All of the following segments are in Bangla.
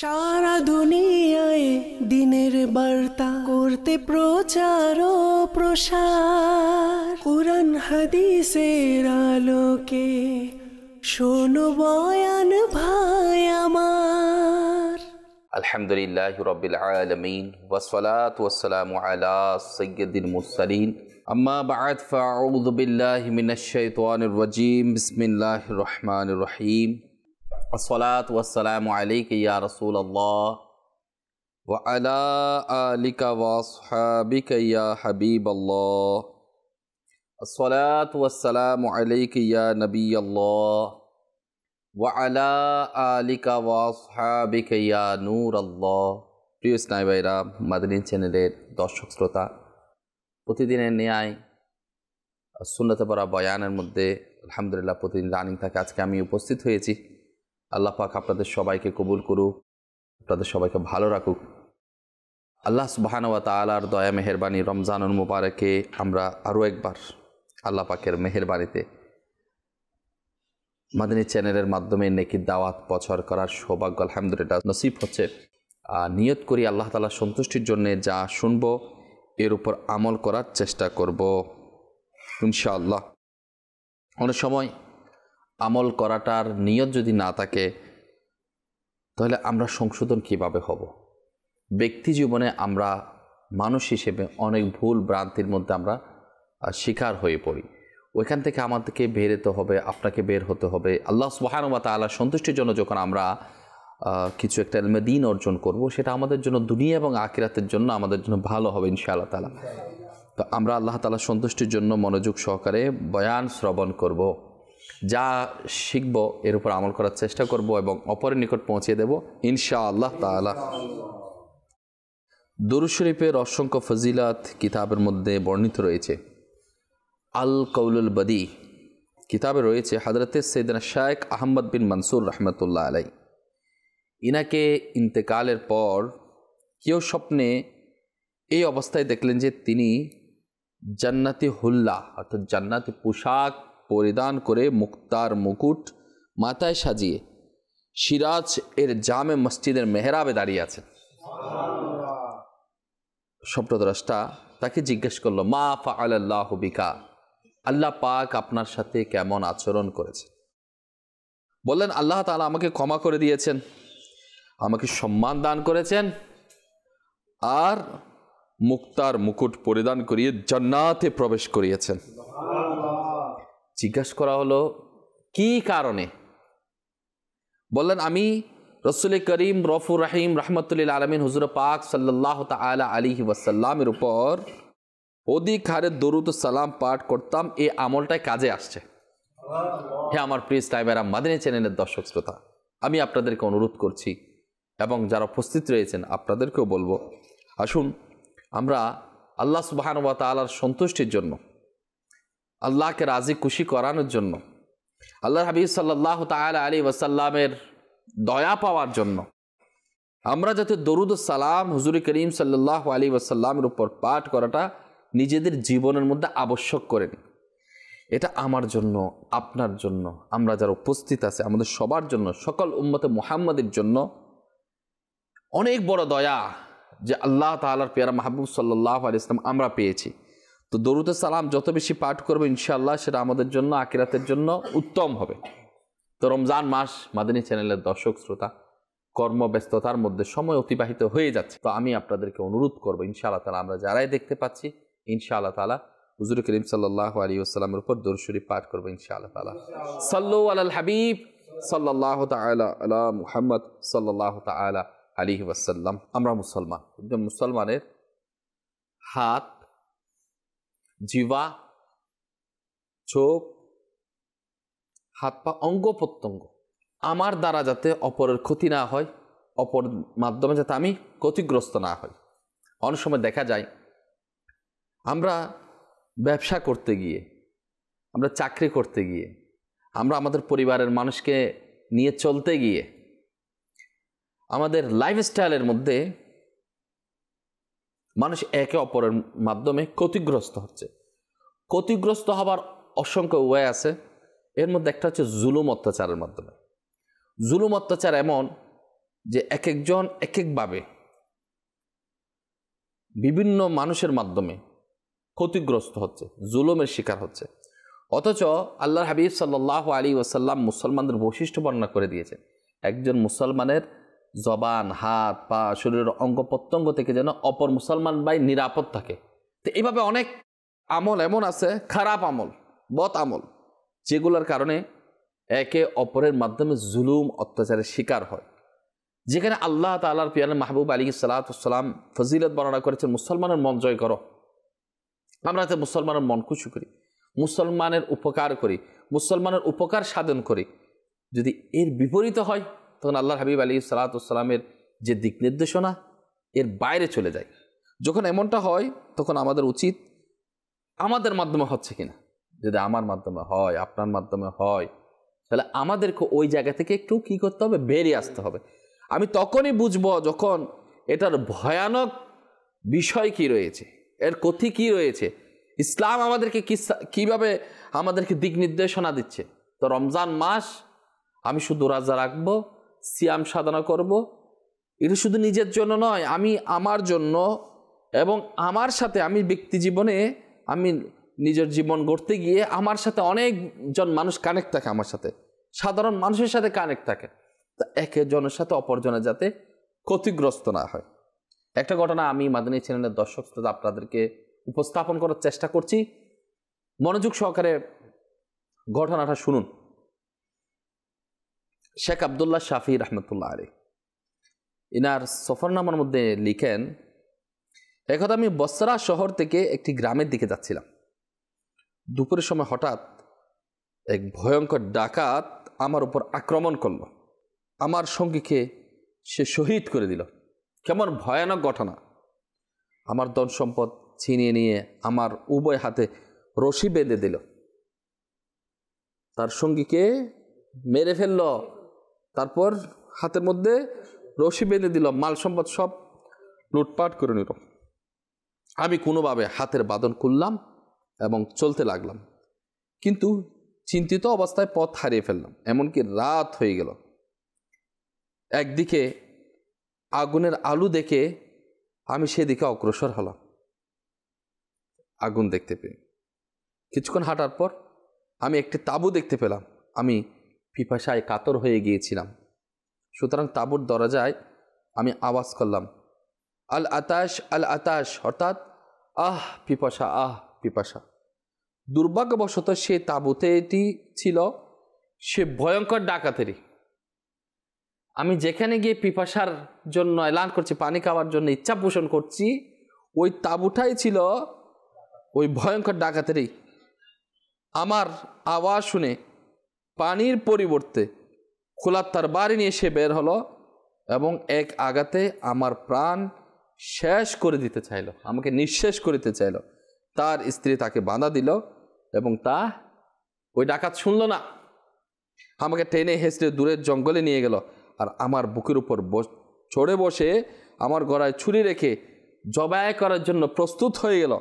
সারা দুনিয়ায় দিনের বার্তা করতে প্রচার ও প্রসার কোরআন হাদিসের আলোকে শোনো বয়ান ভাই আমার আলহামদুলিল্লাহ রবিল আলমিন ওসলাত ওসালাম আলা সৈয়দিন মুরসালিন আম্মা বাদ ফাউযু বিল্লাহি মিনাশ শাইতানির রাজিম বিসমিল্লাহির রহমানির রহিম الصلاة والسلام عليك يا رسول الله وعلى آلك وأصحابك يا حبيب الله الصلاة والسلام عليك يا نبي الله وعلى آلك وأصحابك يا نور الله প্রিয় স্নাই ভাইরা মাদিনী চ্যানেলের দর্শক শ্রোতা প্রতিদিনের ন্যায় সুন্নতপরা বয়ানের মধ্যে আলহামদুলিল্লাহ প্রতিদিন রানিং থাকে আজকে আমি উপস্থিত হয়েছি আল্লাহ পাক আপনাদের সবাইকে কবুল করুক আপনাদের সবাইকে ভালো রাখুক আল্লাহ সুবাহানওয়া তালার দয়া মেহরবানি রমজানুল মুবারকে আমরা আরও একবার আল্লাহ পাকের মেহরবানিতে মাদিনী চ্যানেলের মাধ্যমে নেকি দাওয়াত প্রচার করার সৌভাগ্য আলহামদুলিল্লাহ নসিব হচ্ছে নিয়ত করি আল্লাহ তালার সন্তুষ্টির জন্যে যা শুনব এর উপর আমল করার চেষ্টা করব ইনশাআল্লাহ অনেক সময় আমল করাটার নিয়ত যদি না থাকে তাহলে আমরা সংশোধন কিভাবে হব ব্যক্তি জীবনে আমরা মানুষ হিসেবে অনেক ভুল ভ্রান্তির মধ্যে আমরা শিকার হয়ে পড়ি ওইখান থেকে আমাদেরকে বেরোতে হবে আপনাকে বের হতে হবে আল্লাহ সুবাহানুবা তাল্লাহ সন্তুষ্টির জন্য যখন আমরা কিছু একটা দিন অর্জন করব সেটা আমাদের জন্য দুনিয়া এবং আকিরাতের জন্য আমাদের জন্য ভালো হবে ইনশাআল্লাহ তালা তো আমরা আল্লাহ তালা সন্তুষ্টির জন্য মনোযোগ সহকারে বয়ান শ্রবণ করব। যা শিখব এর উপর আমল করার চেষ্টা করব এবং অপরের নিকট পৌঁছে দেব ইনশা আল্লাহ তালা দরু শরীফের অসংখ্য ফজিলাত কিতাবের মধ্যে বর্ণিত রয়েছে আল কৌলুল বদি কিতাবে রয়েছে হাজরতে সৈদনা শায়েক আহম্মদ বিন মনসুর রহমতুল্লাহ আলাই ইনাকে ইন্তেকালের পর কেউ স্বপ্নে এই অবস্থায় দেখলেন যে তিনি জান্নাতি হুল্লা অর্থাৎ জান্নাতি পোশাক পরিধান করে মুক্তার মুকুট মাথায় সাজিয়ে সিরাজ এর জামে মসজিদের মেহরাবে দাঁড়িয়ে আছেন স্বপ্নদ্রষ্টা তাকে জিজ্ঞেস করলো মা ফা আল্লাহ বিকা আল্লাহ পাক আপনার সাথে কেমন আচরণ করেছে বললেন আল্লাহ তালা আমাকে ক্ষমা করে দিয়েছেন আমাকে সম্মান দান করেছেন আর মুক্তার মুকুট পরিধান করিয়ে জন্নাতে প্রবেশ করিয়েছেন জিজ্ঞাসা করা হলো কি কারণে বললেন আমি রসুল করিম রফুর রাহিম রহমতুল্লিল আলমিন হুজুর পাক সাল্লাহ তালা আলী ওয়াসাল্লামের উপর অধিক হারে দরুদ সালাম পাঠ করতাম এই আমলটাই কাজে আসছে হ্যাঁ আমার প্রিয় ইসলামেরা মাদিনী চ্যানেলের দর্শক শ্রোতা আমি আপনাদেরকে অনুরোধ করছি এবং যারা উপস্থিত রয়েছেন আপনাদেরকেও বলবো আসুন আমরা আল্লাহ সুবাহানুবা তালার সন্তুষ্টির জন্য আল্লাহকে রাজি খুশি করানোর জন্য আল্লাহ হাবিব সাল্লাহ তাল আলী ওয়াসাল্লামের দয়া পাওয়ার জন্য আমরা যাতে দরুদ সালাম হুজুর করিম সাল্লাহ আলী ওয়াসাল্লামের উপর পাঠ করাটা নিজেদের জীবনের মধ্যে আবশ্যক করেন এটা আমার জন্য আপনার জন্য আমরা যারা উপস্থিত আছে আমাদের সবার জন্য সকল উম্মতে মুহাম্মাদের জন্য অনেক বড় দয়া যে আল্লাহ তালার পেয়ারা মাহবুব সাল্লাহ আলি ইসলাম আমরা পেয়েছি তো দরুদ সালাম যত বেশি পাঠ করবে ইনশাল্লাহ সেটা আমাদের জন্য আকিরাতের জন্য উত্তম হবে তো রমজান মাস মাদিনী চ্যানেলের দর্শক শ্রোতা কর্মব্যস্ততার মধ্যে সময় অতিবাহিত হয়ে যাচ্ছে তো আমি আপনাদেরকে অনুরোধ করবো ইনশাআল্লাহ তালা আমরা যারাই দেখতে পাচ্ছি ইনশাআল্লাহ তালা হুজুর করিম সাল্লাহ আলী আসসালামের উপর দরশরী পাঠ করবো ইনশাআল্লাহ তালা সাল্লু আল হাবিব সাল্লাহ তালা আলা মুহাম্মদ সাল্লাহ তালা আলী ওয়াসাল্লাম আমরা মুসলমান একজন মুসলমানের হাত জিবা চোখ হাত পা অঙ্গ প্রত্যঙ্গ আমার দ্বারা যাতে অপরের ক্ষতি না হয় অপর মাধ্যমে যাতে আমি ক্ষতিগ্রস্ত না হই অনেক সময় দেখা যায় আমরা ব্যবসা করতে গিয়ে আমরা চাকরি করতে গিয়ে আমরা আমাদের পরিবারের মানুষকে নিয়ে চলতে গিয়ে আমাদের লাইফস্টাইলের মধ্যে মানুষ একে অপরের মাধ্যমে ক্ষতিগ্রস্ত হচ্ছে ক্ষতিগ্রস্ত হবার অসংখ্য ওয়ে আছে এর মধ্যে একটা হচ্ছে জুলুম অত্যাচারের মাধ্যমে জুলুম অত্যাচার এমন যে এক একজন এক একভাবে বিভিন্ন মানুষের মাধ্যমে ক্ষতিগ্রস্ত হচ্ছে জুলুমের শিকার হচ্ছে অথচ আল্লাহর হাবিব সাল্লাহ আলী ওয়াসাল্লাম মুসলমানদের বৈশিষ্ট্য বর্ণনা করে দিয়েছেন একজন মুসলমানের জবান হাত পা শরীরের অঙ্গ প্রত্যঙ্গ থেকে যেন অপর মুসলমান ভাই নিরাপদ থাকে তো এইভাবে অনেক আমল এমন আছে খারাপ আমল বত আমল যেগুলোর কারণে একে অপরের মাধ্যমে জুলুম অত্যাচারের শিকার হয় যেখানে আল্লাহ তাল্লাহর পিয়ান মাহবুব আলী সালাতাম ফজিলত বর্ণনা করেছেন মুসলমানের মন জয় করো আমরা যে মুসলমানের মন খুশি করি মুসলমানের উপকার করি মুসলমানের উপকার সাধন করি যদি এর বিপরীত হয় তখন আল্লাহ হাবিব আলী সালাতামের যে দিক নির্দেশনা এর বাইরে চলে যায় যখন এমনটা হয় তখন আমাদের উচিত আমাদের মাধ্যমে হচ্ছে কিনা যদি আমার মাধ্যমে হয় আপনার মাধ্যমে হয় তাহলে আমাদেরকে ওই জায়গা থেকে একটু কী করতে হবে বেরিয়ে আসতে হবে আমি তখনই বুঝব যখন এটার ভয়ানক বিষয় কি রয়েছে এর কথি কি রয়েছে ইসলাম আমাদেরকে কিভাবে আমাদেরকে দিক নির্দেশনা দিচ্ছে তো রমজান মাস আমি শুধু রাজা রাখবো সিয়াম সাধনা করব। এটা শুধু নিজের জন্য নয় আমি আমার জন্য এবং আমার সাথে আমি ব্যক্তি জীবনে আমি নিজের জীবন গড়তে গিয়ে আমার সাথে অনেকজন মানুষ কানেক্ট থাকে আমার সাথে সাধারণ মানুষের সাথে কানেক্ট থাকে তা জনের সাথে অপরজনের যাতে ক্ষতিগ্রস্ত না হয় একটা ঘটনা আমি মাদানী চ্যানেলের দর্শক শ্রোতা আপনাদেরকে উপস্থাপন করার চেষ্টা করছি মনোযোগ সহকারে ঘটনাটা শুনুন শেখ আবদুল্লাহ শাফি রহমতুল্লাহ আলী ইনার সফরনামার মধ্যে লিখেন একথা আমি বসরা শহর থেকে একটি গ্রামের দিকে যাচ্ছিলাম দুপুরের সময় হঠাৎ এক ভয়ঙ্কর ডাকাত আমার উপর আক্রমণ করল আমার সঙ্গীকে সে শহীদ করে দিল কেমন ভয়ানক ঘটনা আমার ধন সম্পদ ছিনিয়ে নিয়ে আমার উভয় হাতে রশি বেঁধে দিল তার সঙ্গীকে মেরে ফেলল তারপর হাতের মধ্যে রশি বেঁধে দিল মাল সম্পদ সব লুটপাট করে নিল আমি কোনোভাবে হাতের বাদন করলাম এবং চলতে লাগলাম কিন্তু চিন্তিত অবস্থায় পথ হারিয়ে ফেললাম এমনকি রাত হয়ে গেল একদিকে আগুনের আলু দেখে আমি সেদিকে অগ্রসর হলাম আগুন দেখতে পেয়ে কিছুক্ষণ হাঁটার পর আমি একটি তাঁবু দেখতে পেলাম আমি পিপাসায় কাতর হয়ে গিয়েছিলাম সুতরাং তাঁবুর দরজায় আমি আওয়াজ করলাম আল আতাশ আল আতাশ অর্থাৎ আহ পিপাসা আহ পিপাসা দুর্ভাগ্যবশত সে তাঁবুতেটি ছিল সে ভয়ঙ্কর ডাকাতেরই আমি যেখানে গিয়ে পিপাসার জন্য এলান করছি পানি খাওয়ার জন্য ইচ্ছা পোষণ করছি ওই তাঁবুটাই ছিল ওই ভয়ঙ্কর ডাকাতেরই আমার আওয়াজ শুনে পানির পরিবর্তে খোলার তার বাড়ি নিয়ে সে বের হলো এবং এক আঘাতে আমার প্রাণ শেষ করে দিতে চাইল আমাকে নিঃশেষ করিতে চাইল তার স্ত্রী তাকে বাঁধা দিল এবং তা ওই ডাকাত শুনল না আমাকে টেনে হেসড়ে দূরের জঙ্গলে নিয়ে গেল আর আমার বুকের উপর চড়ে বসে আমার গড়ায় ছুরি রেখে জবাই করার জন্য প্রস্তুত হয়ে গেল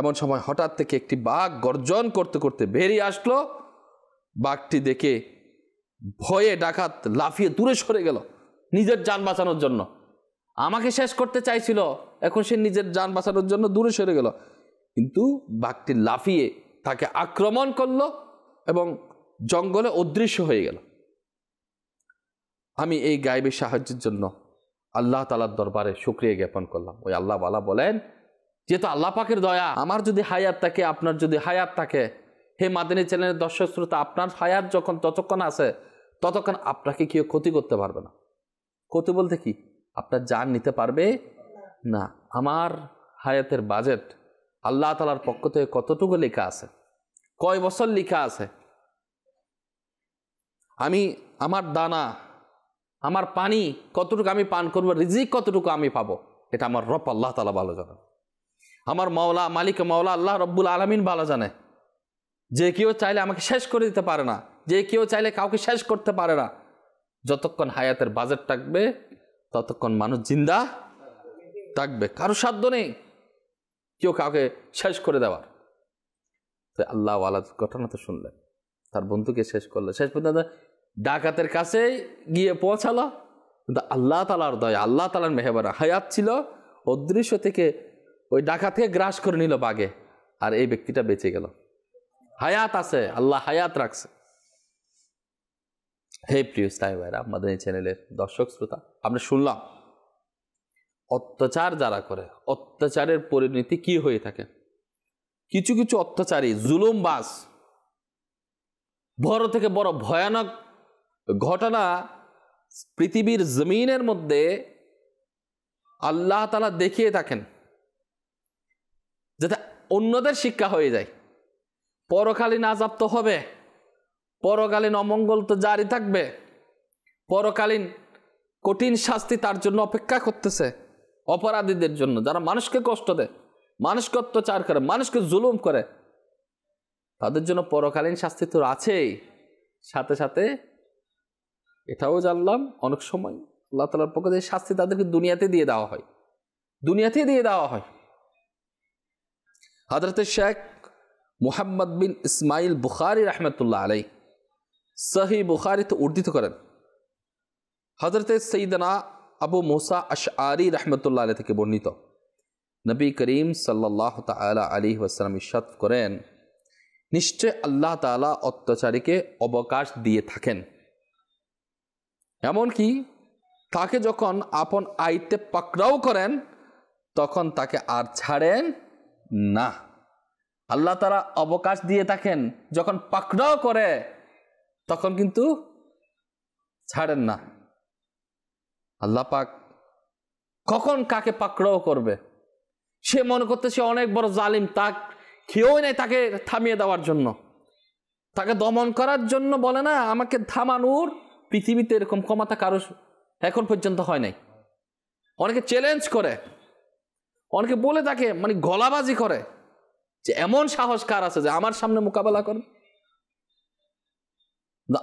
এমন সময় হঠাৎ থেকে একটি বাঘ গর্জন করতে করতে বেরিয়ে আসলো বাঘটি দেখে ভয়ে ডাকাত লাফিয়ে দূরে সরে গেল নিজের যান বাঁচানোর জন্য আমাকে শেষ করতে চাইছিল এখন সে নিজের যান বাঁচানোর জন্য দূরে সরে গেল কিন্তু বাঘটি লাফিয়ে তাকে আক্রমণ করল এবং জঙ্গলে অদৃশ্য হয়ে গেল আমি এই গায়েবের সাহায্যের জন্য আল্লাহ তালার দরবারে সুক্রিয়া জ্ঞাপন করলাম ওই আল্লাহ বলেন যেহেতু আল্লাহ পাকের দয়া আমার যদি হায়াত থাকে আপনার যদি হায়াত থাকে হে মাদিনী চ্যানেলের দর্শক শ্রোতা আপনার হায়াত যখন ততক্ষণ আছে ততক্ষণ আপনাকে কেউ ক্ষতি করতে পারবে না ক্ষতি বলতে কি আপনার যান নিতে পারবে না আমার হায়াতের বাজেট আল্লাহ তালার পক্ষ থেকে কতটুকু লেখা আছে কয় বছর লেখা আছে আমি আমার দানা আমার পানি কতটুকু আমি পান করব রিজিক কতটুকু আমি পাবো এটা আমার রব আল্লাহ তালা ভালো জানে আমার মাওলা মালিক মাওলা আল্লাহ রব্বুল আলমিন ভালো জানে যে কেউ চাইলে আমাকে শেষ করে দিতে পারে না যে কেউ চাইলে কাউকে শেষ করতে পারে না যতক্ষণ হায়াতের বাজেট থাকবে ততক্ষণ মানুষ জিন্দা থাকবে কারো সাধ্য নেই কেউ কাউকে শেষ করে দেওয়ার তো আল্লাহ আলাদ ঘটনা তো শুনলেন তার বন্ধুকে শেষ করলো শেষ পর্যন্ত ডাকাতের কাছে গিয়ে পৌঁছালো কিন্তু আল্লাহ তালার দয় আল্লাহ তালার মেহেবারা হায়াত ছিল অদৃশ্য থেকে ওই ডাকাতকে গ্রাস করে নিল বাগে আর এই ব্যক্তিটা বেঁচে গেল হায়াত আছে আল্লাহ হায়াত রাখছে হে প্রিয় স্থায়ী ভাইরা আমাদের এই চ্যানেলের দর্শক শ্রোতা আমরা শুনলাম অত্যাচার যারা করে অত্যাচারের পরিণতি কি হয়ে থাকে কিছু কিছু অত্যাচারী জুলুমবাস বড় থেকে বড় ভয়ানক ঘটনা পৃথিবীর জমিনের মধ্যে আল্লাহ তালা দেখিয়ে থাকেন যাতে অন্যদের শিক্ষা হয়ে যায় পরকালীন আজাব তো হবে পরকালীন অমঙ্গল তো জারি থাকবে পরকালীন কঠিন শাস্তি তার জন্য অপেক্ষা করতেছে অপরাধীদের জন্য যারা মানুষকে কষ্ট দেয় মানুষকে অত্যাচার করে মানুষকে জুলুম করে তাদের জন্য পরকালীন শাস্তি তো আছেই সাথে সাথে এটাও জানলাম অনেক সময় আল্লাহ তালার পক্ষে শাস্তি তাদেরকে দুনিয়াতে দিয়ে দেওয়া হয় দুনিয়াতে দিয়ে দেওয়া হয় হাজরতের শেখ মুহাম্মদ বিন ইসমাইল বুখারি রহমতুল্লাহ আলাই সহি বুখারিতে উর্দিত করেন হজরত সঈদনা আবু মোসা আরি রহমতুল্লাহ আলী থেকে বর্ণিত নবী করিম সাল্লাহ তালা আলী ওয়াসালাম ইসাদ করেন নিশ্চয় আল্লাহ তালা অত্যাচারীকে অবকাশ দিয়ে থাকেন এমনকি তাকে যখন আপন আইতে পাকড়াও করেন তখন তাকে আর ছাড়েন না আল্লাহ তারা অবকাশ দিয়ে থাকেন যখন পাকড়াও করে তখন কিন্তু ছাড়েন না আল্লাহ পাক কখন কাকে পাকড়াও করবে সে মনে করতে সে অনেক বড় জালিম তা খেয়েও নেই তাকে থামিয়ে দেওয়ার জন্য তাকে দমন করার জন্য বলে না আমাকে থামানোর পৃথিবীতে এরকম ক্ষমতা কারো এখন পর্যন্ত হয় নাই অনেকে চ্যালেঞ্জ করে অনেকে বলে তাকে মানে গলাবাজি করে যে এমন সাহস কার আছে যে আমার সামনে মোকাবেলা করবে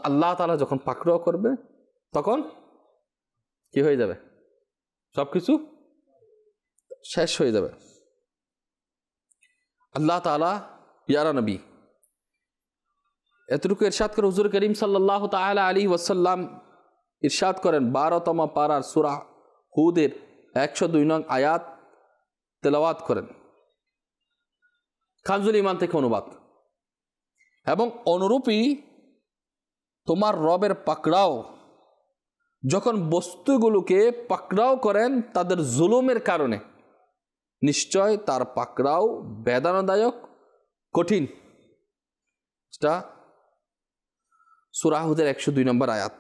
আল্লাহ তালা যখন পাকড় করবে তখন কি হয়ে যাবে সব কিছু শেষ হয়ে যাবে আল্লাহ তালা ইয়ারা নবী এতটুকু ইরশাদ করে হুজুর করিম সাল্লাহ তাহলে আলী ওয়াসাল্লাম ইরশাদ করেন বারোতম পাড়ার সুরা হুদের একশো দুই নং আয়াত তেলাওয়াত করেন খানজুল ইমান থেকে অনুবাদ এবং অনুরূপই তোমার রবের পাকড়াও যখন বস্তুগুলোকে পাকড়াও করেন তাদের জুলুমের কারণে নিশ্চয় তার পাকড়াও বেদনাদায়ক কঠিন এটা সুরাহুদের একশো দুই নম্বর আয়াত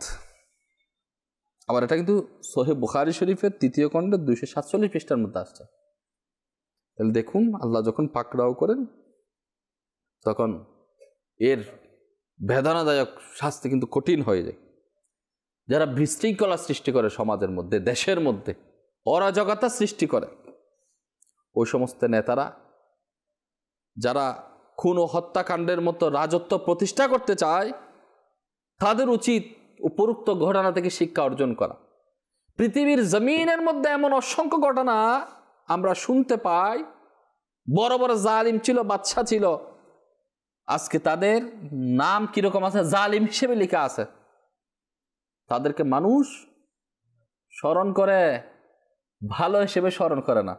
আবার এটা কিন্তু সোহেব বুখারি শরীফের তৃতীয় খণ্ডে দুইশো সাতচল্লিশ পৃষ্ঠার মধ্যে আসছে তাহলে দেখুন আল্লাহ যখন পাকড়াও করেন তখন এর বেদনাদায়ক শাস্তি কিন্তু কঠিন হয়ে যায় যারা বিশৃঙ্খলা সৃষ্টি করে সমাজের মধ্যে দেশের মধ্যে অরাজকতা সৃষ্টি করে ওই সমস্ত নেতারা যারা খুন ও হত্যাকাণ্ডের মতো রাজত্ব প্রতিষ্ঠা করতে চায় তাদের উচিত উপরুক্ত ঘটনা থেকে শিক্ষা অর্জন করা পৃথিবীর জমিনের মধ্যে এমন অসংখ্য ঘটনা আমরা শুনতে পাই বড় বড় জালিম ছিল বাচ্চা ছিল আজকে তাদের নাম কীরকম আছে জালিম হিসেবে লেখা আছে তাদেরকে মানুষ স্মরণ করে ভালো হিসেবে স্মরণ করে না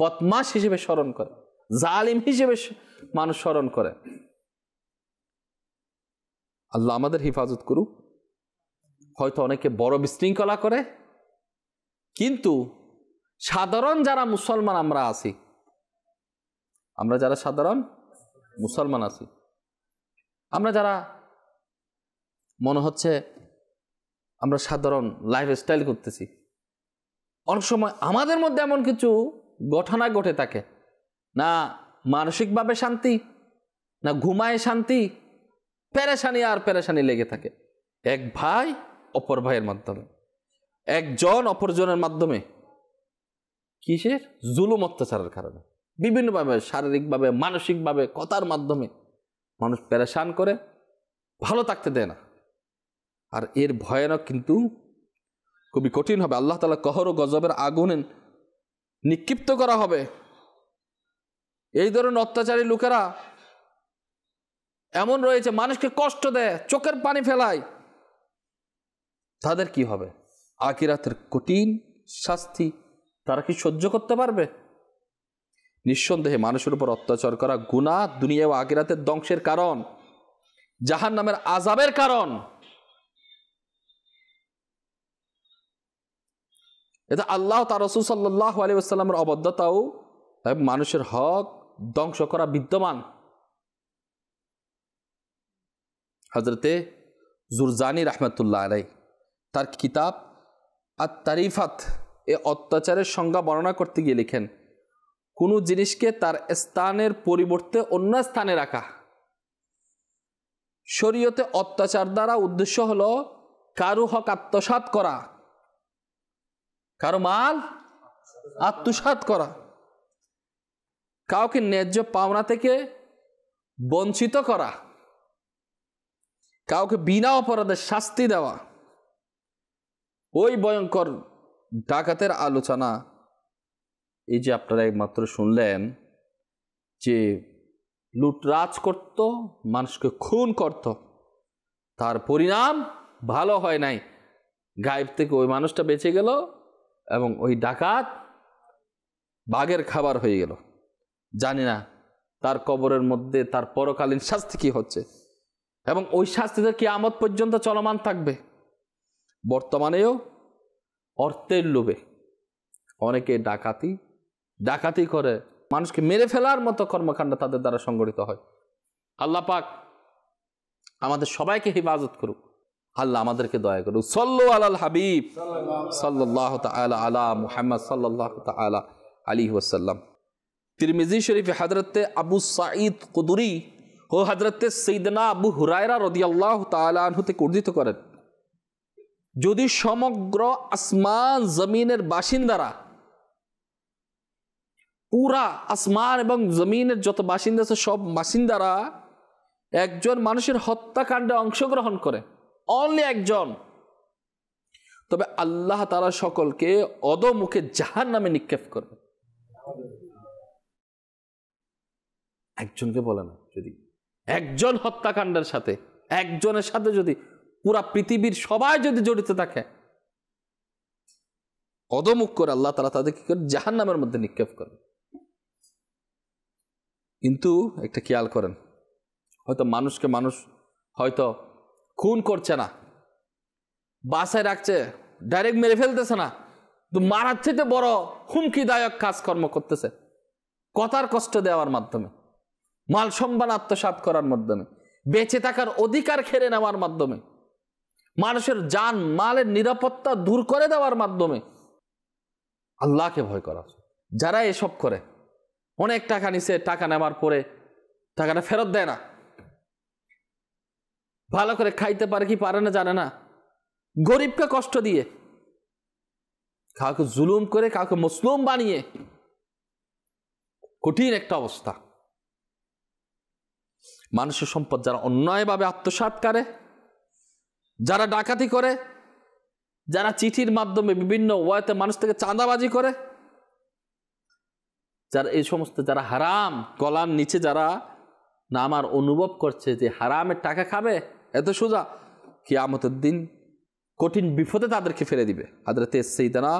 বদমাস হিসেবে স্মরণ করে জালিম হিসেবে মানুষ স্মরণ করে আল্লাহ আমাদের হেফাজত করুক হয়তো অনেকে বড় বিশৃঙ্খলা করে কিন্তু সাধারণ যারা মুসলমান আমরা আছি আমরা যারা সাধারণ মুসলমান আছি আমরা যারা মনে হচ্ছে আমরা সাধারণ লাইফস্টাইল করতেছি অনেক সময় আমাদের মধ্যে এমন কিছু ঘটনা ঘটে থাকে না মানসিকভাবে শান্তি না ঘুমায় শান্তি প্যারেশানি আর প্যারেশানি লেগে থাকে এক ভাই অপর ভাইয়ের মাধ্যমে একজন অপরজনের মাধ্যমে কিসের জুলুম অত্যাচারের কারণে বিভিন্নভাবে শারীরিকভাবে মানসিকভাবে কথার মাধ্যমে মানুষ প্যারেশান করে ভালো থাকতে দেয় না আর এর ভয়ানক কিন্তু খুবই কঠিন হবে আল্লাহ তালা কহর ও গজবের আগুনে নিক্ষিপ্ত করা হবে এই ধরনের অত্যাচারী লোকেরা এমন রয়েছে মানুষকে কষ্ট দেয় চোখের পানি ফেলায় তাদের কি হবে আকিরাতের কঠিন শাস্তি তারা কি সহ্য করতে পারবে নিঃসন্দেহে মানুষের উপর অত্যাচার করা গুণা দুনিয়া ও আগেরাতের ধ্বংসের কারণ জাহান নামের আজাবের কারণ এটা আল্লাহ তার রসুল সাল্লাহ আলী আসসালামের অবদ্ধতাও মানুষের হক ধ্বংস করা বিদ্যমান হজরতে জুরজানি রহমতুল্লাহ আলাই তার কিতাব আর তারিফাত এ অত্যাচারের সংজ্ঞা বর্ণনা করতে গিয়ে লিখেন কোনো জিনিসকে তার স্থানের পরিবর্তে অন্য স্থানে রাখা শরীয়তে অত্যাচার দ্বারা উদ্দেশ্য হলো কারু হক আত্মসাত করা কারো মাল আত্মসাত করা কাউকে ন্যায্য পাওনা থেকে বঞ্চিত করা কাউকে বিনা অপরাধে শাস্তি দেওয়া ওই ভয়ঙ্কর ডাকাতের আলোচনা এই যে আপনারা একমাত্র শুনলেন যে লুটরাজ করত মানুষকে খুন করত তার পরিণাম ভালো হয় নাই গায়েব থেকে ওই মানুষটা বেঁচে গেল এবং ওই ডাকাত বাঘের খাবার হয়ে গেল জানি না তার কবরের মধ্যে তার পরকালীন শাস্তি কি হচ্ছে এবং ওই শাস্তিটা কি আমদ পর্যন্ত চলমান থাকবে বর্তমানেও অর্থের লোভে অনেকে ডাকাতি ডাকাতি করে মানুষকে মেরে ফেলার মতো কর্মকাণ্ড তাদের দ্বারা সংগঠিত হয় আল্লাহ পাক আমাদের সবাইকে হেফাজত করুক আল্লাহ আমাদেরকে দয়া করুক সল্লু আলাল হাবিব সাল্লাহ আলা আলা মুহাম্মদ সাল্লাহ আলা আলী ওসাল্লাম তিরমিজি শরীফে হাজরতে আবু সাঈদ কুদুরি ও হাজরতে সৈদনা আবু হুরায়রা রদিয়াল্লাহ তালাহ থেকে কুর্দিত করেন যদি সমগ্র আসমান জমিনের বাসিন্দারা পুরা আসমান এবং জমিনের যত বাসিন্দা আছে সব বাসিন্দারা একজন মানুষের হত্যাকাণ্ডে অংশগ্রহণ করে অনলি একজন তবে আল্লাহ তারা সকলকে অদমুখে জাহান নামে নিক্ষেপ করবে একজনকে বলে না যদি একজন হত্যাকাণ্ডের সাথে একজনের সাথে যদি পুরা পৃথিবীর সবাই যদি জড়িত থাকে অদমুখ করে আল্লাহ তালা তাদেরকে করে জাহান নামের মধ্যে নিক্ষেপ করেন কিন্তু একটা খেয়াল করেন হয়তো মানুষকে মানুষ হয়তো খুন করছে না বাসায় রাখছে ডাইরেক্ট মেরে ফেলতেছে না তো মারার চেয়ে বড় হুমকিদায়ক কাজকর্ম করতেছে কথার কষ্ট দেওয়ার মাধ্যমে মাল সম্মান আত্মসাত করার মাধ্যমে বেঁচে থাকার অধিকার খেড়ে নেওয়ার মাধ্যমে মানুষের যান মালের নিরাপত্তা দূর করে দেওয়ার মাধ্যমে আল্লাহকে ভয় করা যারা এসব করে অনেক টাকা নিছে টাকা নেওয়ার পরে টাকাটা ফেরত দেয় না ভালো করে খাইতে পারে কি পারে না জানে না গরিবকে কষ্ট দিয়ে কাউকে জুলুম করে কাউকে মুসলুম বানিয়ে কঠিন একটা অবস্থা মানুষের সম্পদ যারা অন্যায়ভাবে আত্মসাত করে যারা ডাকাতি করে যারা চিঠির মাধ্যমে বিভিন্ন ওয়াতে মানুষ থেকে চাঁদাবাজি করে যারা এই সমস্ত যারা হারাম গলার নিচে যারা না আমার অনুভব করছে যে হারামের টাকা খাবে এত সোজা কি আমতের দিন কঠিন বিপদে তাদেরকে ফেলে দিবে হাজরতে সেইদানা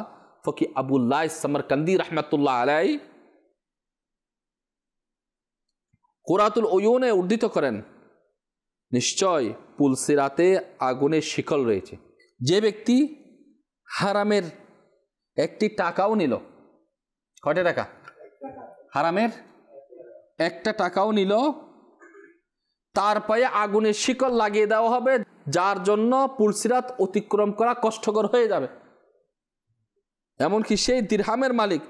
ফকি আবুল্লাহ কান্দি রহমাতুল্লাহ আলাই কোরআতুল ওয়নে উদ্ধৃত করেন নিশ্চয় পুলসিরাতে আগুনের শিকল রয়েছে যে ব্যক্তি হারামের একটি টাকাও নিল কটা টাকা হারামের একটা টাকাও নিল তার পায়ে আগুনের শিকল লাগিয়ে দেওয়া হবে যার জন্য পুলসিরাত অতিক্রম করা কষ্টকর হয়ে যাবে এমনকি সেই দীর্হামের মালিক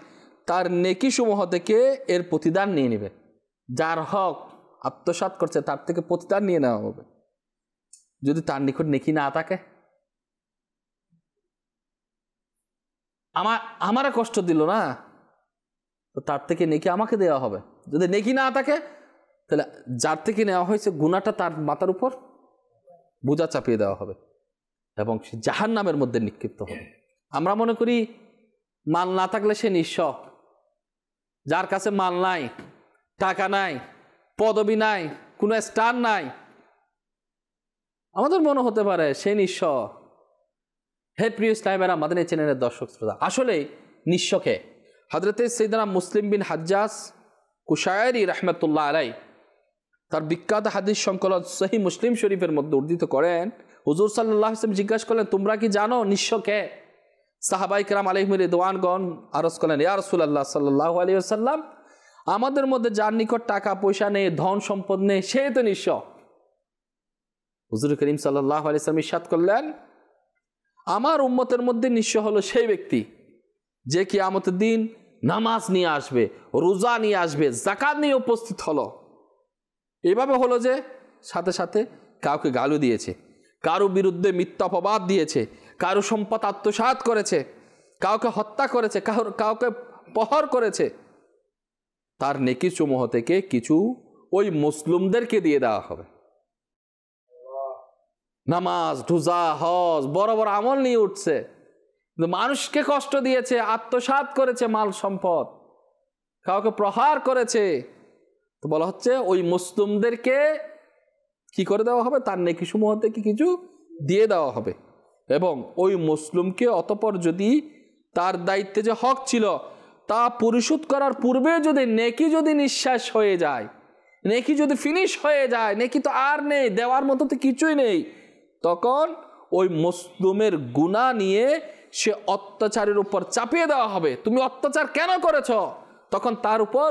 তার নেকি সমূহ থেকে এর প্রতিদান নিয়ে নেবে যার হক আত্মসাত করছে তার থেকে প্রতিদান নিয়ে নেওয়া হবে যদি তার নিকট নেকি না থাকে আমার আমারে কষ্ট দিল না তো তার থেকে নেকি আমাকে দেওয়া হবে যদি নেকি না থাকে তাহলে যার থেকে নেওয়া হয়েছে গুণাটা তার মাথার উপর বোঝা চাপিয়ে দেওয়া হবে এবং সে জাহান নামের মধ্যে নিক্ষিপ্ত হবে আমরা মনে করি মাল না থাকলে সে নিঃস্ব যার কাছে মাল নাই টাকা নাই পদবি নাই কোনো স্টার নাই আমাদের মনে হতে পারে সে নিঃস্ব হে প্রিয় ইসলামেরা আমাদের এই চ্যানেলের দর্শক শ্রোতা আসলে নিঃস্বকে হজরতে সৈদানা মুসলিম বিন হাজ্জাস কুশায়রি রহমতুল্লাহ আলাই তার বিখ্যাত হাদিস সংকলন সহি মুসলিম শরীফের মধ্যে উদ্ধৃত করেন হুজুর সাল্লাহ ইসলাম জিজ্ঞাসা করলেন তোমরা কি জানো নিঃস্বকে সাহাবাইকরাম সাহাবাই আলহমির দোয়ানগণ আরস করলেন ইয়ারসুল্লাহ সাল্লাহ আলী আসাল্লাম আমাদের মধ্যে যার নিকট টাকা পয়সা নেই ধন সম্পদ নেই সে তো নিঃস্ব হুজুর করিম সাল্লাহ আলিয়াম ইসাদ করলেন আমার উম্মতের মধ্যে নিঃস্ব হলো সেই ব্যক্তি যে কি আমতের দিন নামাজ নিয়ে আসবে রোজা নিয়ে আসবে জাকাত নিয়ে উপস্থিত হলো এভাবে হলো যে সাথে সাথে কাউকে গালু দিয়েছে কারো বিরুদ্ধে মিথ্যা অপবাদ দিয়েছে কারো সম্পদ আত্মসাত করেছে কাউকে হত্যা করেছে কাউকে প্রহর করেছে তার নেকি সমূহ থেকে কিছু ওই মুসলিমদেরকে দিয়ে দেওয়া হবে নামাজ ধুজা হজ বড় বড় আমল নিয়ে উঠছে কিন্তু মানুষকে কষ্ট দিয়েছে আত্মসাত করেছে মাল সম্পদ কাউকে প্রহার করেছে তো বলা হচ্ছে ওই মুসলিমদেরকে কি করে দেওয়া হবে তার নেকি সমূহ থেকে কিছু দিয়ে দেওয়া হবে এবং ওই মুসলিমকে অতপর যদি তার দায়িত্বে যে হক ছিল তা পরিশোধ করার পূর্বে যদি নেকি যদি নিঃশ্বাস হয়ে যায় নেকি যদি ফিনিশ হয়ে যায় নেকি তো আর নেই দেওয়ার মতো তো কিছুই নেই তখন ওই মসলুমের গুণা নিয়ে সে অত্যাচারের উপর চাপিয়ে দেওয়া হবে তুমি অত্যাচার কেন করেছ তখন তার উপর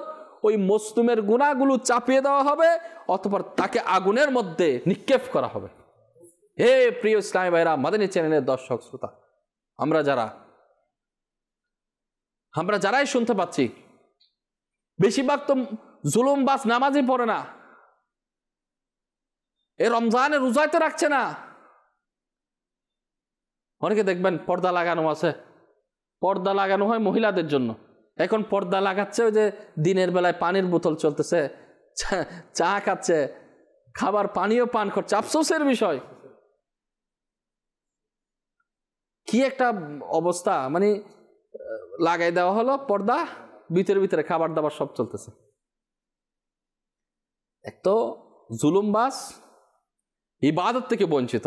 ওই মসলুমের গুণাগুলো চাপিয়ে দেওয়া হবে অতপর তাকে আগুনের মধ্যে নিক্ষেপ করা হবে হে প্রিয় ইসলামী ভাইরা মাদানী চ্যানেলের দর্শক শ্রোতা আমরা যারা আমরা যারাই শুনতে পাচ্ছি বেশিরভাগ তো জুলুম বাস নামাজই পড়ে না এ রমজানে রোজায় তো রাখছে না অনেকে দেখবেন পর্দা লাগানো আছে পর্দা লাগানো হয় মহিলাদের জন্য এখন পর্দা লাগাচ্ছে ওই যে দিনের বেলায় পানির বোতল চলতেছে চা খাচ্ছে খাবার পানিও পান করছে আফসোসের বিষয় কি একটা অবস্থা মানে লাগাই দেওয়া হলো পর্দা ভিতরে ভিতরে খাবার দাবার সব চলতেছে এক তো জুলুমবাস ইবাদত থেকে বঞ্চিত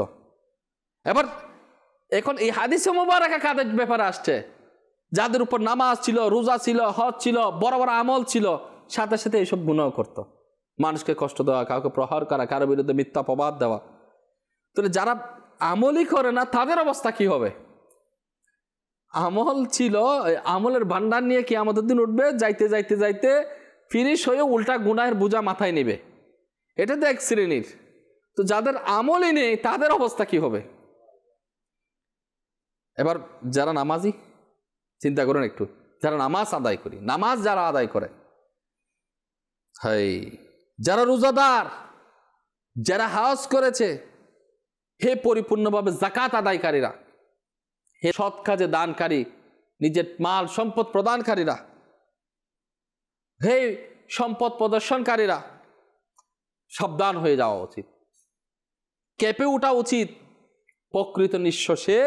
এবার এখন এই হাদিস মোবারকা কাদের ব্যাপারে আসছে যাদের উপর নামাজ ছিল রোজা ছিল হজ ছিল বড় বড় আমল ছিল সাথে সাথে এইসব গুণও করত। মানুষকে কষ্ট দেওয়া কাউকে প্রহার করা কারো বিরুদ্ধে মিথ্যা প্রবাদ দেওয়া তাহলে যারা আমলই করে না তাদের অবস্থা কি হবে আমল ছিল আমলের ভান্ডার নিয়ে কি আমাদের দিন উঠবে যাইতে যাইতে যাইতে ফিনিশ হয়ে উল্টা গুনাহের বোঝা মাথায় নেবে এটা তো এক শ্রেণীর তো যাদের আমলই নেই তাদের অবস্থা কি হবে এবার যারা নামাজি চিন্তা করেন একটু যারা নামাজ আদায় করি নামাজ যারা আদায় করে হাই যারা রোজাদার যারা হাউস করেছে হে পরিপূর্ণভাবে জাকাত আদায়কারীরা হে সৎ কাজে দানকারী নিজের মাল সম্পদ প্রদানকারীরা হে সম্পদ প্রদর্শনকারীরা সাবধান হয়ে যাওয়া উচিত কেঁপে ওঠা উচিত প্রকৃত নিঃস্ব সে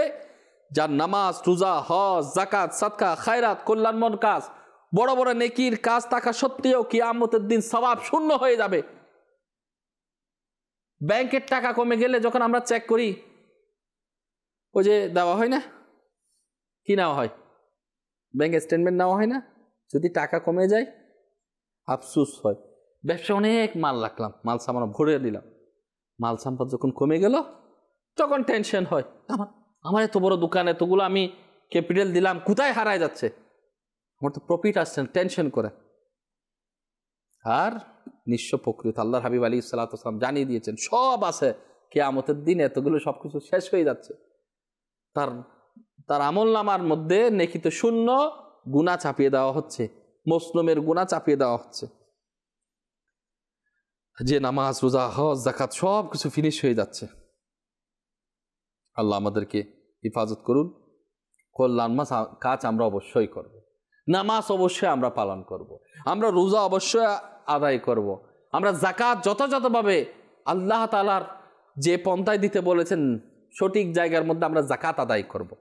যার নামাজ রোজা হজ জাকাত সাতকা খায়রাত কল্যাণমন কাজ বড় বড় নেকির কাজ থাকা সত্ত্বেও কি আমতের দিন স্বভাব শূন্য হয়ে যাবে ব্যাংকের টাকা কমে গেলে যখন আমরা চেক করি ওই যে দেওয়া হয় না কি নেওয়া হয় ব্যাঙ্ক স্টেটমেন্ট নেওয়া হয় না যদি টাকা কমে যায় আফসুস হয় ব্যবসা অনেক মাল রাখলাম মাল সামান ভরে দিলাম মাল সম্পদ যখন কমে গেল তখন টেনশন হয় আমার আমার এত বড় দোকান এতগুলো আমি ক্যাপিটাল দিলাম কোথায় হারায় যাচ্ছে আমার তো প্রফিট আসছে না টেনশন করে আর নিঃস্ব প্রকৃত আল্লাহর হাবিব আলী সাল্লাম জানিয়ে দিয়েছেন সব আছে কে আমতের দিন এতগুলো সব কিছু শেষ হয়ে যাচ্ছে তার তার আমল নামার মধ্যে নেখিত শূন্য গুণা চাপিয়ে দেওয়া হচ্ছে মসলুমের গুণা চাপিয়ে দেওয়া হচ্ছে যে নামাজ রোজা হজ জাকাত সব কিছু ফিনিশ হয়ে যাচ্ছে আল্লাহ আমাদেরকে হিফাজত করুন কল্যাণ মাস কাজ আমরা অবশ্যই করব। নামাজ অবশ্যই আমরা পালন করব। আমরা রোজা অবশ্যই আদায় করব। আমরা জাকাত যথাযথভাবে আল্লাহ তালার যে পন্থায় দিতে বলেছেন সঠিক জায়গার মধ্যে আমরা জাকাত আদায় করব।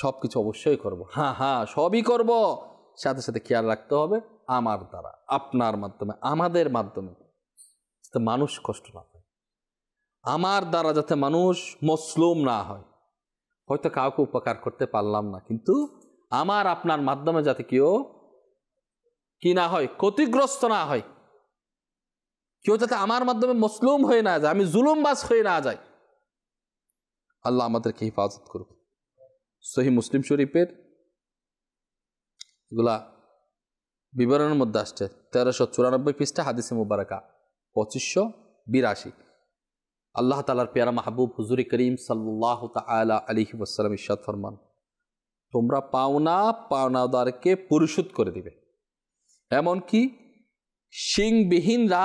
সব কিছু অবশ্যই করব। হ্যাঁ হ্যাঁ সবই করব। সাথে সাথে খেয়াল রাখতে হবে আমার দ্বারা আপনার মাধ্যমে আমাদের মাধ্যমে যাতে মানুষ কষ্ট না পায় আমার দ্বারা যাতে মানুষ মসলুম না হয় হয়তো কাউকে উপকার করতে পারলাম না কিন্তু আমার আপনার মাধ্যমে যাতে কেউ কি না হয় ক্ষতিগ্রস্ত না হয় কেউ যাতে আমার মাধ্যমে মসলুম হয়ে না যায় আমি জুলুমবাস হয়ে না যাই আল্লাহ আমাদেরকে হেফাজত করুক সহি মুসলিম শরীফের এগুলা বিবরণের মধ্যে আসছে তেরোশো চুরানব্বই পৃষ্ঠা হাদিসে মুবারকা পঁচিশশো বিরাশি আল্লাহ তালার পেয়ারা মাহবুব হুজুরি করিম সাল্লাহ তালা আলী ওসালাম ইসাদ ফরমান তোমরা পাওনা পাওনাদারকে পরিশোধ করে দিবে এমনকি শিংবিহীনরা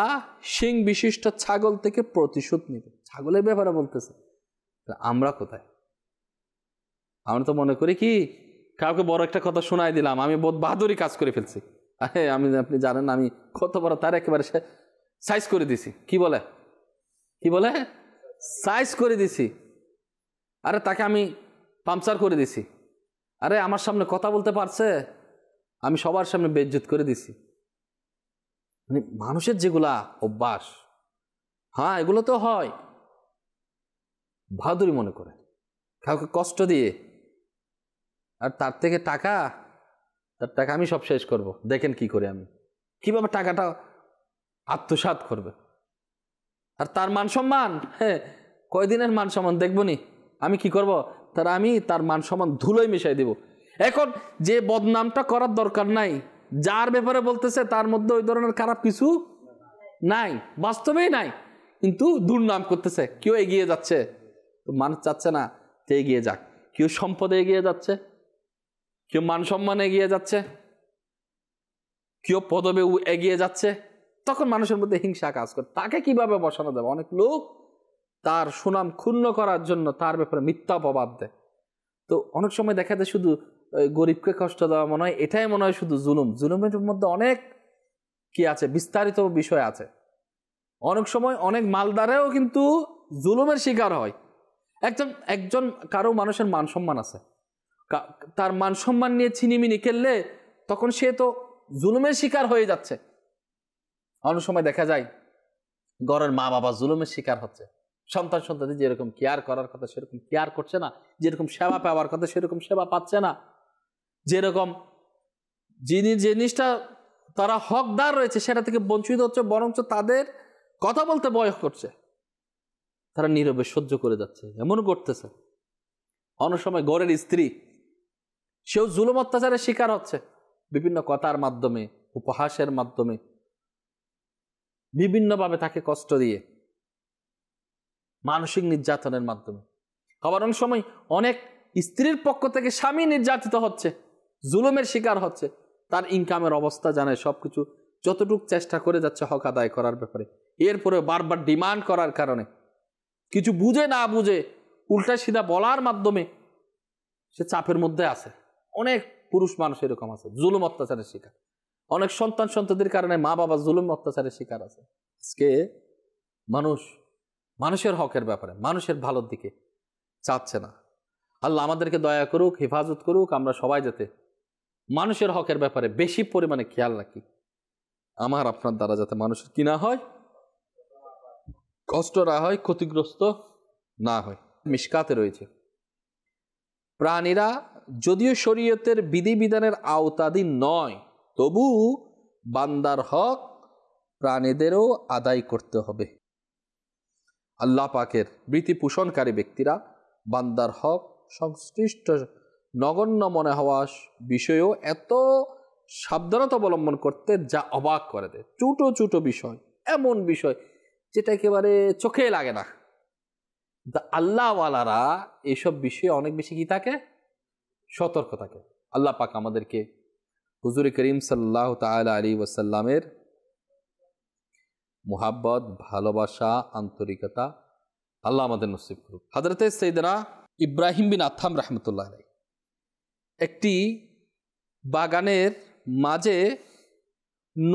সিং বিশিষ্ট ছাগল থেকে প্রতিশোধ নিবে ছাগলের ব্যাপারে বলতেছে আমরা কোথায় আমরা তো মনে করি কি কাউকে বড় একটা কথা শোনাই দিলাম আমি বহুত বাহাদুরি কাজ করে ফেলছি হ্যাঁ আমি আপনি জানেন আমি কত বড় তার একেবারে সাইজ করে দিছি কি বলে কি বলে সাইজ করে দিছি আরে তাকে আমি পাংচার করে দিছি আরে আমার সামনে কথা বলতে পারছে আমি সবার সামনে বেজ্জুত করে দিছি মানে মানুষের যেগুলা অভ্যাস হ্যাঁ এগুলো তো হয় বাহাদুরি মনে করে কাউকে কষ্ট দিয়ে আর তার থেকে টাকা তার টাকা আমি সব শেষ করব দেখেন কি করে আমি কিভাবে টাকাটা আত্মসাত করবে আর তার মান সম্মান হ্যাঁ কয়দিনের মান সম্মান দেখবো নি আমি কি করব তার আমি তার মান সম্মান ধুলোই মিশাই দেব এখন যে বদনামটা করার দরকার নাই যার ব্যাপারে বলতেছে তার মধ্যে ওই ধরনের খারাপ কিছু নাই বাস্তবেই নাই কিন্তু দুর্নাম করতেছে কেউ এগিয়ে যাচ্ছে তো মানুষ চাচ্ছে না তে এগিয়ে যাক কেউ সম্পদে এগিয়ে যাচ্ছে কেউ মান সম্মান এগিয়ে যাচ্ছে কেউ পদবে এগিয়ে যাচ্ছে তখন মানুষের মধ্যে হিংসা কাজ করে তাকে কিভাবে বসানো যাবে অনেক লোক তার সুনাম ক্ষুণ্ণ করার জন্য তার ব্যাপারে মিথ্যা প্রভাব দেয় তো অনেক সময় দেখা যায় শুধু গরিবকে কষ্ট দেওয়া মনে হয় এটাই মনে হয় শুধু জুলুম জুলুমের মধ্যে অনেক কি আছে বিস্তারিত বিষয় আছে অনেক সময় অনেক মালদারেও কিন্তু জুলুমের শিকার হয় একজন একজন কারো মানুষের মান সম্মান আছে তার মান সম্মান নিয়ে ছিনিমিনি খেললে তখন সে তো জুলুমের শিকার হয়ে যাচ্ছে অনেক সময় দেখা যায় গড়ের মা বাবা জুলুমের শিকার হচ্ছে সন্তান সন্তানদের যেরকম কেয়ার করার কথা সেরকম কেয়ার করছে না যেরকম সেবা পাওয়ার কথা সেরকম সেবা পাচ্ছে না যেরকম যিনি জিনিসটা তারা হকদার রয়েছে সেটা থেকে বঞ্চিত হচ্ছে বরঞ্চ তাদের কথা বলতে বয়স করছে তারা নীরবে সহ্য করে যাচ্ছে এমন করতেছে অনেক সময় গড়ের স্ত্রী সেও জুলুম অত্যাচারের শিকার হচ্ছে বিভিন্ন কথার মাধ্যমে উপহাসের মাধ্যমে বিভিন্নভাবে তাকে কষ্ট দিয়ে মানসিক নির্যাতনের মাধ্যমে আবার অনেক সময় অনেক স্ত্রীর পক্ষ থেকে স্বামী নির্যাতিত হচ্ছে জুলুমের শিকার হচ্ছে তার ইনকামের অবস্থা জানে সব কিছু যতটুক চেষ্টা করে যাচ্ছে হক আদায় করার ব্যাপারে এরপরে বারবার ডিমান্ড করার কারণে কিছু বুঝে না বুঝে উল্টা সিধা বলার মাধ্যমে সে চাপের মধ্যে আছে অনেক পুরুষ মানুষ এরকম আছে জুলুম অত্যাচারের শিকার অনেক সন্তান সন্ততির কারণে মা বাবা জুলুম অত্যাচারের শিকার আছে আজকে মানুষ মানুষের হকের ব্যাপারে মানুষের ভালোর দিকে চাচ্ছে না আল্লাহ আমাদেরকে দয়া করুক হেফাজত করুক আমরা সবাই যাতে মানুষের হকের ব্যাপারে বেশি পরিমাণে খেয়াল রাখি আমার আপনার দ্বারা যাতে মানুষের কি না হয় কষ্ট না হয় ক্ষতিগ্রস্ত না হয় মিসকাতে রয়েছে প্রাণীরা যদিও শরীয়তের বিধিবিধানের আওতাধীন নয় তবু বান্দার হক প্রাণীদেরও আদায় করতে হবে আল্লাহ পাকের বৃত্তি পোষণকারী ব্যক্তিরা বান্দার হক সংশ্লিষ্ট নগণ্য মনে হওয়া বিষয়েও এত সাবধানতা অবলম্বন করতে যা অবাক করে দেয় চুটো চুটো বিষয় এমন বিষয় যেটা একেবারে চোখে লাগে না আল্লাহওয়ালারা এসব বিষয়ে অনেক বেশি কি থাকে সতর্ক থাকে আল্লাহ পাক আমাদেরকে হুজুর করিম সাল্লাহ তালা আলী ওয়াসাল্লামের মোহাব্বত ভালোবাসা আন্তরিকতা আল্লাহ আমাদের নসিব করুক হাজরতে সৈদনা ইব্রাহিম বিন আথাম রহমতুল্লাহ আলাই একটি বাগানের মাঝে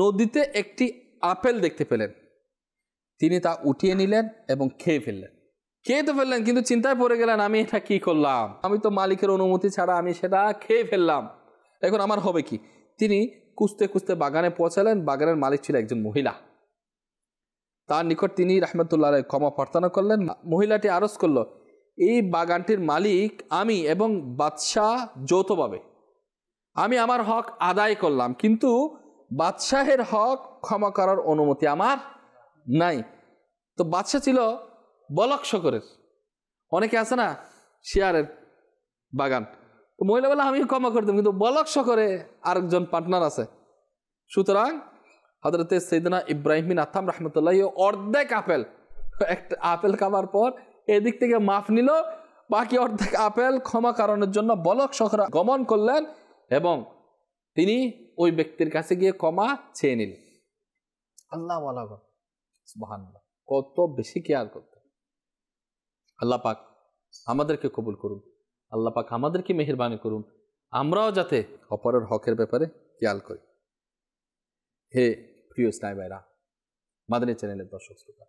নদীতে একটি আপেল দেখতে পেলেন তিনি তা উঠিয়ে নিলেন এবং খেয়ে ফেললেন খেয়ে তো ফেললেন কিন্তু চিন্তায় পড়ে গেলেন আমি এটা কি করলাম আমি তো মালিকের অনুমতি ছাড়া আমি সেটা খেয়ে ফেললাম এখন আমার হবে কি তিনি কুস্তে কুস্তে বাগানে পৌঁছালেন বাগানের মালিক ছিল একজন মহিলা তার নিকট তিনি রাহমতুল্লাহ ক্ষমা প্রার্থনা করলেন মহিলাটি আরজ করল এই বাগানটির মালিক আমি এবং বাদশাহ যৌথভাবে আমি আমার হক আদায় করলাম কিন্তু বাদশাহের হক ক্ষমা করার অনুমতি আমার নাই তো বাদশাহ ছিল বলক শকরের অনেকে আছে না শেয়ারের বাগান তো মহিলা বলে আমি ক্ষমা করে দেবো কিন্তু বলক শকরে আরেকজন পার্টনার আছে সুতরাং হজরতে সৈদনা ইব্রাহিমিন আথাম রহমতুল্লাহ অর্ধেক আপেল একটা আপেল খাবার পর এদিক থেকে মাফ নিল বাকি অর্ধেক আপেল ক্ষমা কারণের জন্য বলক শখরা গমন করলেন এবং তিনি ওই ব্যক্তির কাছে গিয়ে ক্ষমা চেয়ে নিলেন আল্লাহ কত বেশি কেয়ার করত আল্লাহ পাক আমাদেরকে কবুল করুন আল্লাহ পাক আমাদেরকে মেহরবানি করুন আমরাও যাতে অপরের হকের ব্যাপারে খেয়াল করি হে প্রিয় স্নাই ভাইরা মাদানী চ্যানেলের দর্শক শ্রোতা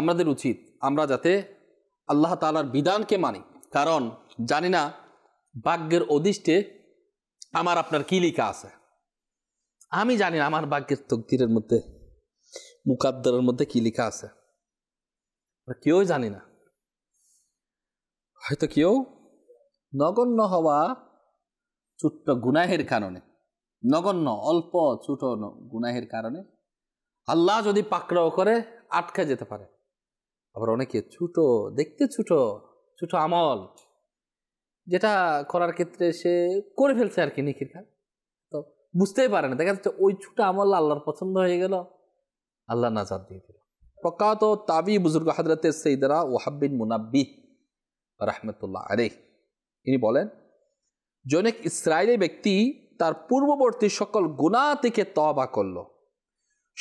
আমাদের উচিত আমরা যাতে আল্লাহ তালার বিধানকে মানি কারণ জানি না বাগ্যের অদিষ্টে আমার আপনার কী লিখা আছে আমি জানি না আমার বাক্যের তকদিরের মধ্যে মুকাদ্দারের মধ্যে কী লিখা আছে কেউই জানি না হয়তো কেউ নগণ্য হওয়া ছোট্ট গুনাহের কারণে নগণ্য অল্প ছোট গুনাহের কারণে আল্লাহ যদি পাকড়াও করে আটকা যেতে পারে আবার অনেকে ছোট দেখতে ছোট ছোট আমল যেটা করার ক্ষেত্রে সে করে ফেলছে আর কি নিখির খান তো বুঝতেই পারে না দেখা যাচ্ছে ওই ছোট আমল আল্লাহর পছন্দ হয়ে গেল আল্লাহ নাজাদ দিয়ে দিল প্রকাত তাবি বুজুর্গ হাজরতের দ্বারা ওহাব্বিন মুনাব্বি রহমতুল্লাহ আরে ইনি বলেন জনেক ইসরায়েলি ব্যক্তি তার পূর্ববর্তী সকল গুণা থেকে তবা করল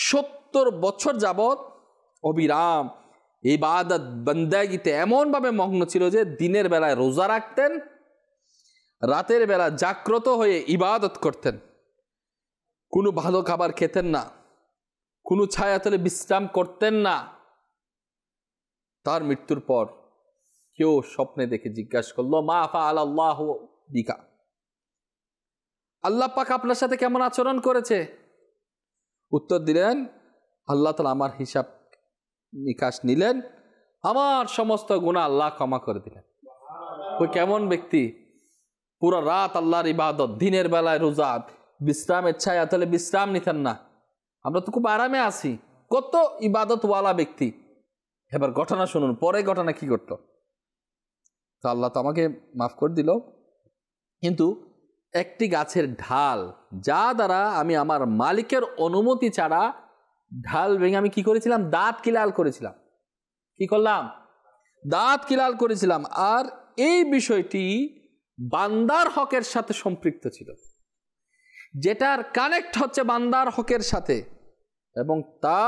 সত্তর বছর যাবৎ অবিরাম ইবাদত বন্দাগিতে এমনভাবে মগ্ন ছিল যে দিনের বেলায় রোজা রাখতেন রাতের বেলা জাগ্রত হয়ে ইবাদত করতেন কোনো ভালো খাবার খেতেন না কোনো ছায়াতলে বিশ্রাম করতেন না তার মৃত্যুর পর কেউ স্বপ্নে দেখে জিজ্ঞাস করলো মা আফা আল্লাহ বিকা আল্লাহ পাক আপনার সাথে কেমন আচরণ করেছে উত্তর দিলেন আল্লাহ তালা আমার হিসাব নিকাশ নিলেন আমার সমস্ত গুণা আল্লাহ ক্ষমা করে দিলেন ওই কেমন ব্যক্তি পুরো রাত আল্লাহর ইবাদত দিনের বেলায় রোজা বিশ্রামের ছায়া তাহলে বিশ্রাম নিতেন না আমরা তো খুব আরামে আছি কত ইবাদতওয়ালা ব্যক্তি এবার ঘটনা শুনুন পরে ঘটনা কি করতো তো আল্লাহ তো আমাকে মাফ করে দিল কিন্তু একটি গাছের ঢাল যা দ্বারা আমি আমার মালিকের অনুমতি ছাড়া ঢাল ভেঙে আমি কি করেছিলাম দাঁত কিলাল করেছিলাম কি করলাম দাঁত কিলাল করেছিলাম আর এই বিষয়টি বান্দার হকের সাথে সম্পৃক্ত ছিল যেটার কানেক্ট হচ্ছে বান্দার হকের সাথে এবং তা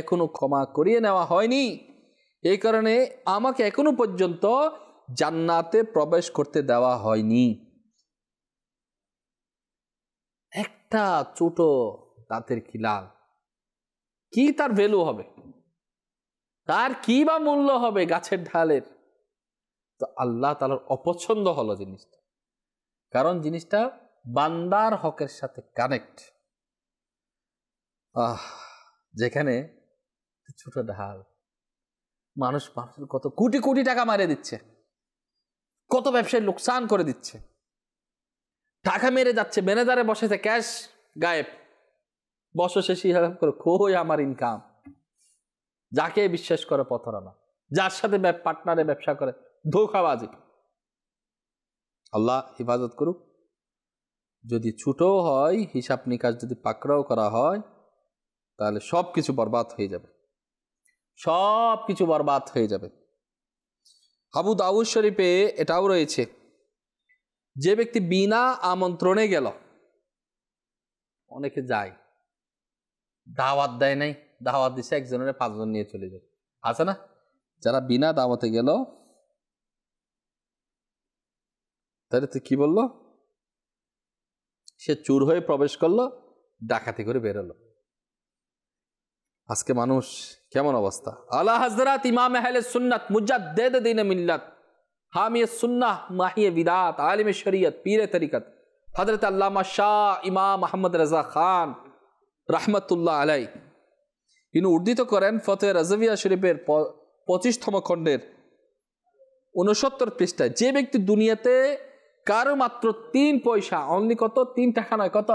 এখনো ক্ষমা করিয়ে নেওয়া হয়নি এই কারণে আমাকে এখনো পর্যন্ত জান্নাতে প্রবেশ করতে দেওয়া হয়নি একটা ছোট দাঁতের খিলাল কি তার ভ্যালু হবে তার কি বা মূল্য হবে গাছের ঢালের তো আল্লাহ তালার অপছন্দ হলো জিনিসটা কারণ জিনিসটা বান্দার হকের সাথে কানেক্ট আহ যেখানে ছোট ঢাল মানুষ মানুষের কত কোটি কোটি টাকা মারে দিচ্ছে কত ব্যবসায় লোকসান করে দিচ্ছে টাকা মেরে যাচ্ছে ম্যানেজারে বসেছে ক্যাশ গায়েব বর্ষ শেষে হিসাব করে কই আমার ইনকাম যাকে বিশ্বাস করে পথরানা যার সাথে পার্টনারে ব্যবসা করে ধোকাবাজি আল্লাহ হেফাজত করুক যদি ছুটো হয় হিসাব নিকাশ যদি পাকড়াও করা হয় তাহলে সব কিছু বরবাদ হয়ে যাবে সব কিছু বরবাদ হয়ে যাবে আবু দাউদ শরীফে এটাও রয়েছে যে ব্যক্তি বিনা আমন্ত্রণে গেল অনেকে যায় দাওয়াত দেয় নাই দাওয়াত দিছে একজনের পাঁচজন নিয়ে চলে যায় আছে না যারা বিনা দাওয়াতে গেল তাহলে তুই কি বললো সে চুর হয়ে প্রবেশ করলো ডাকাতি করে বেরোলো আজকে মানুষ কেমন অবস্থা আল্লাহ হাজরাত ইমাম সুন্নাত সুন্নত মুজাদ্দেদ দিনে মিল্লাত হামিয়ে সুন্নাহ মাহিয়ে বিদাত আলিম শরীয়ত পীরে তরিকত হজরত আল্লামা শাহ ইমাম আহমদ রাজা খান রাহমতুল্লাহ আলাই তিনি উর্দিত করেন ফতে রাজভিয়া শরীফের পঁচিশতম খণ্ডের উনসত্তর পৃষ্ঠায় যে ব্যক্তি দুনিয়াতে কারো মাত্র তিন পয়সা অনলি কত তিন টাকা নয় কত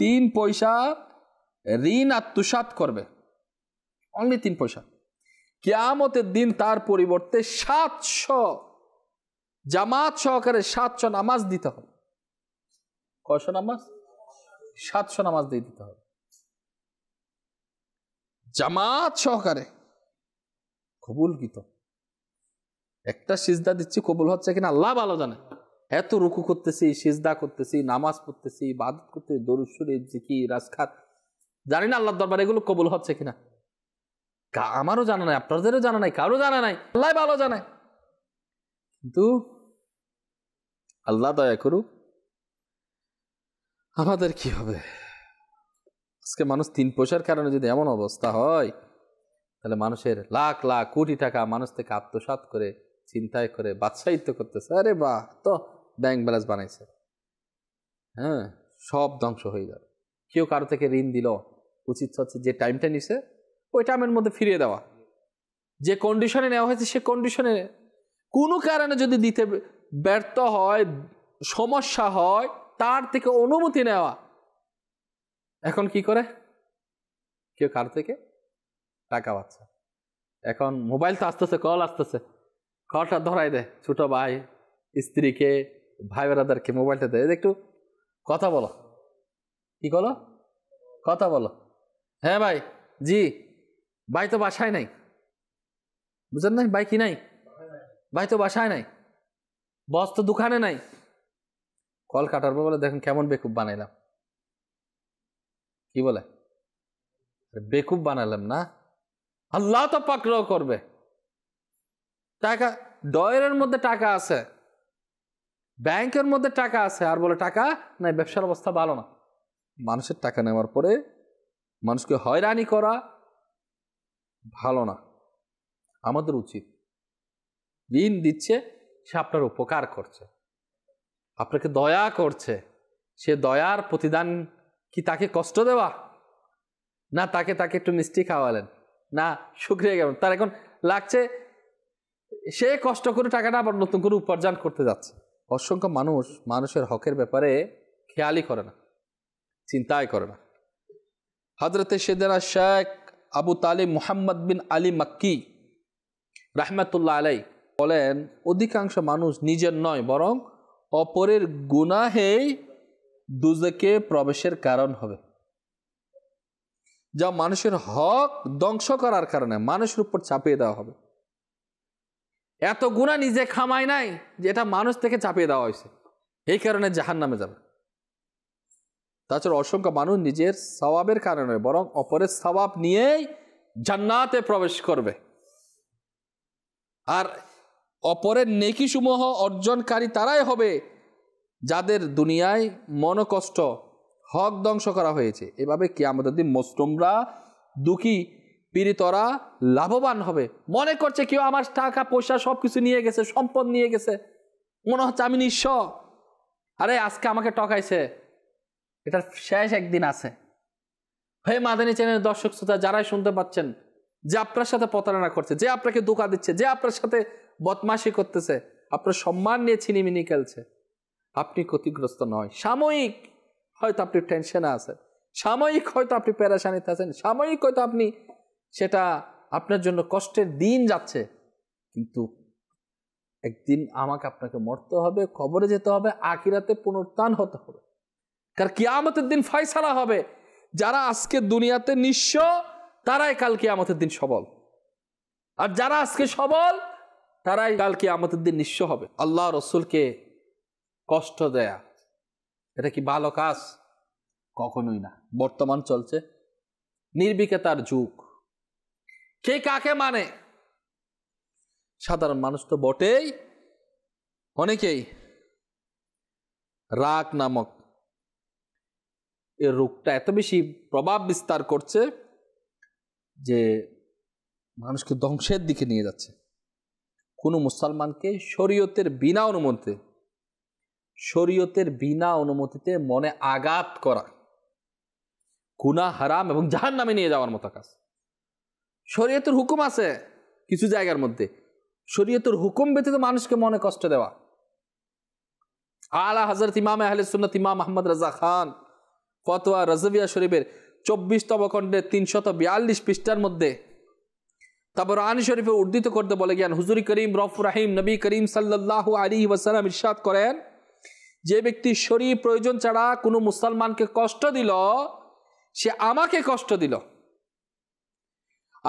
তিন পয়সা ঋণ আত্মসাত করবে অনলি তিন পয়সা কেয়ামতের দিন তার পরিবর্তে সাতশো জামাত সহকারে সাতশো নামাজ দিতে হবে কয়শো নামাজ সাতশো নামাজ দিয়ে দিতে হবে জামাত সহকারে কবুল গীত একটা সিজদা দিচ্ছি কবুল হচ্ছে কিনা আল্লাহ ভালো জানে এত রুকু করতেছি সিজদা করতেছি নামাজ পড়তেছি বাদ করতেছি দরুশ্বরী জিকি রাজখাত জানি না আল্লাহর দরবার এগুলো কবুল হচ্ছে কিনা আমারও জানা নাই আপনাদেরও জানা নাই কারো জানা নাই আল্লাহ ভালো জানে কিন্তু আল্লাহ দয়া করুক আমাদের কি হবে আজকে মানুষ তিন পয়সার কারণে যদি এমন অবস্থা হয় তাহলে মানুষের লাখ লাখ কোটি টাকা মানুষ থেকে আত্মসাত করে চিন্তায় করে বাদশাহিত করতেছে আরে বাহ তো ব্যাংক ব্যালেন্স বানাইছে হ্যাঁ সব ধ্বংস হয়ে যাবে কেউ কারো থেকে ঋণ দিল উচিত হচ্ছে যে টাইমটা নিছে ওই টাইমের মধ্যে ফিরিয়ে দেওয়া যে কন্ডিশনে নেওয়া হয়েছে সে কন্ডিশনে কোনো কারণে যদি দিতে ব্যর্থ হয় সমস্যা হয় তার থেকে অনুমতি নেওয়া এখন কি করে কেউ কার থেকে টাকা পাচ্ছে এখন মোবাইল তো আসতেছে কল আসতেছে কলটা ধরাই দেয় ছোটো ভাই স্ত্রীকে ভাই বেড়াদারকে মোবাইলটা দেয় একটু কথা বলো কি করো কথা বলো হ্যাঁ ভাই জি ভাই তো বাসায় নাই বুঝলেন নাই ভাই কি নাই ভাই তো বাসায় নাই বস তো দোকানে নাই কল কাটার পর বলে দেখুন কেমন বেকুব বানাইলাম কি বলে বেকুব বানালাম না আল্লাহ তো পাকড়াও করবে টাকা ডয়ের মধ্যে টাকা আছে ব্যাংকের মধ্যে টাকা আছে আর বলে টাকা নাই ব্যবসার অবস্থা ভালো না মানুষের টাকা নেওয়ার পরে মানুষকে হয়রানি করা ভালো না আমাদের উচিত ঋণ দিচ্ছে সে আপনার উপকার করছে আপনাকে দয়া করছে সে দয়ার প্রতিদান কি তাকে কষ্ট দেওয়া না তাকে তাকে একটু মিষ্টি খাওয়ালেন না শুক্রিয়া গেলেন তার এখন লাগছে সে কষ্ট করে টাকাটা আবার নতুন করে উপার্জন করতে যাচ্ছে অসংখ্য মানুষ মানুষের হকের ব্যাপারে খেয়ালই করে না চিন্তাই করে না হজরতে সেদানা শেখ আবু তালি মুহাম্মদ বিন আলী মাক্কি রাহমাতুল্লাহ আলাই বলেন অধিকাংশ মানুষ নিজের নয় বরং অপরের গুনাহেই দুজকে প্রবেশের কারণ হবে যা মানুষের হক ধ্বংস করার কারণে মানুষের উপর চাপিয়ে দেওয়া হবে এত গুণা নিজে খামায় নাই যে এটা মানুষ থেকে চাপিয়ে দেওয়া হয়েছে এই কারণে জাহান নামে যাবে তাছাড়া অসংখ্য মানুষ নিজের সবাবের কারণে বরং অপরের সবাব নিয়েই জান্নাতে প্রবেশ করবে আর অপরের নেকিসমূহ অর্জনকারী তারাই হবে যাদের দুনিয়ায় মনকষ্ট হক ধ্বংস করা হয়েছে এভাবে কে আমাদের দিন মুসলিমরা দুঃখী পীড়িতরা লাভবান হবে মনে করছে কেউ আমার টাকা পয়সা সব কিছু নিয়ে গেছে সম্পদ নিয়ে গেছে মনে হচ্ছে আমি নিঃস্ব আরে আজকে আমাকে টকাইছে এটার শেষ একদিন আছে হে মাদানী চ্যানেল দর্শক শ্রোতা যারাই শুনতে পাচ্ছেন যে আপনার সাথে প্রতারণা করছে যে আপনাকে দোকা দিচ্ছে যে আপনার সাথে বদমাশি করতেছে আপনার সম্মান নিয়ে ছিনিমিনি খেলছে আপনি ক্ষতিগ্রস্ত নয় সাময়িক হয়তো আপনি টেনশনে আছেন সাময়িক হয়তো আপনি প্যারাসানিতে আছেন সাময়িক হয়তো আপনি সেটা আপনার জন্য কষ্টের দিন যাচ্ছে কিন্তু একদিন আমাকে আপনাকে মরতে হবে কবরে যেতে হবে আকিরাতে পুনরুত্থান হতে হবে কারণ কিয়ামতের দিন ফয়সালা হবে যারা আজকে দুনিয়াতে নিঃস্ব তারাই কাল কিয়ামতের দিন সবল আর যারা আজকে সবল তারাই কাল কিয়ামতের দিন নিঃস্ব হবে আল্লাহ রসুলকে কষ্ট দেয়া এটা কি ভালো কাজ কখনোই না বর্তমান চলছে নির্বিকেতার যুগ কে কাকে মানে সাধারণ মানুষ তো বটেই অনেকেই রাগ নামক এর রোগটা এত বেশি প্রভাব বিস্তার করছে যে মানুষকে ধ্বংসের দিকে নিয়ে যাচ্ছে কোনো মুসলমানকে শরীয়তের বিনা অনুমতিতে শরীয়তের বিনা অনুমতিতে মনে আঘাত করা গুনা হারাম এবং জাহান নামে নিয়ে যাওয়ার মতো কাজ শরীয়তের হুকুম আছে কিছু জায়গার মধ্যে শরীয়তের হুকুম ব্যতীত মানুষকে মনে কষ্ট দেওয়া আলা হাজরত ইমাম আহলে সুন্নত ইমাম আহমদ রাজা খান ফতোয়া রাজবিয়া শরীফের চব্বিশতম খণ্ডে তিনশত বিয়াল্লিশ পৃষ্ঠার মধ্যে তারপর আনি শরীফে উর্দিত করতে বলে জ্ঞান হুজুরি করিম রফ রাহিম নবী করিম সাল্লাহ আলী ওয়াসালাম ইসাদ করেন যে ব্যক্তি শরীর প্রয়োজন ছাড়া কোনো মুসলমানকে কষ্ট দিল সে আমাকে কষ্ট দিল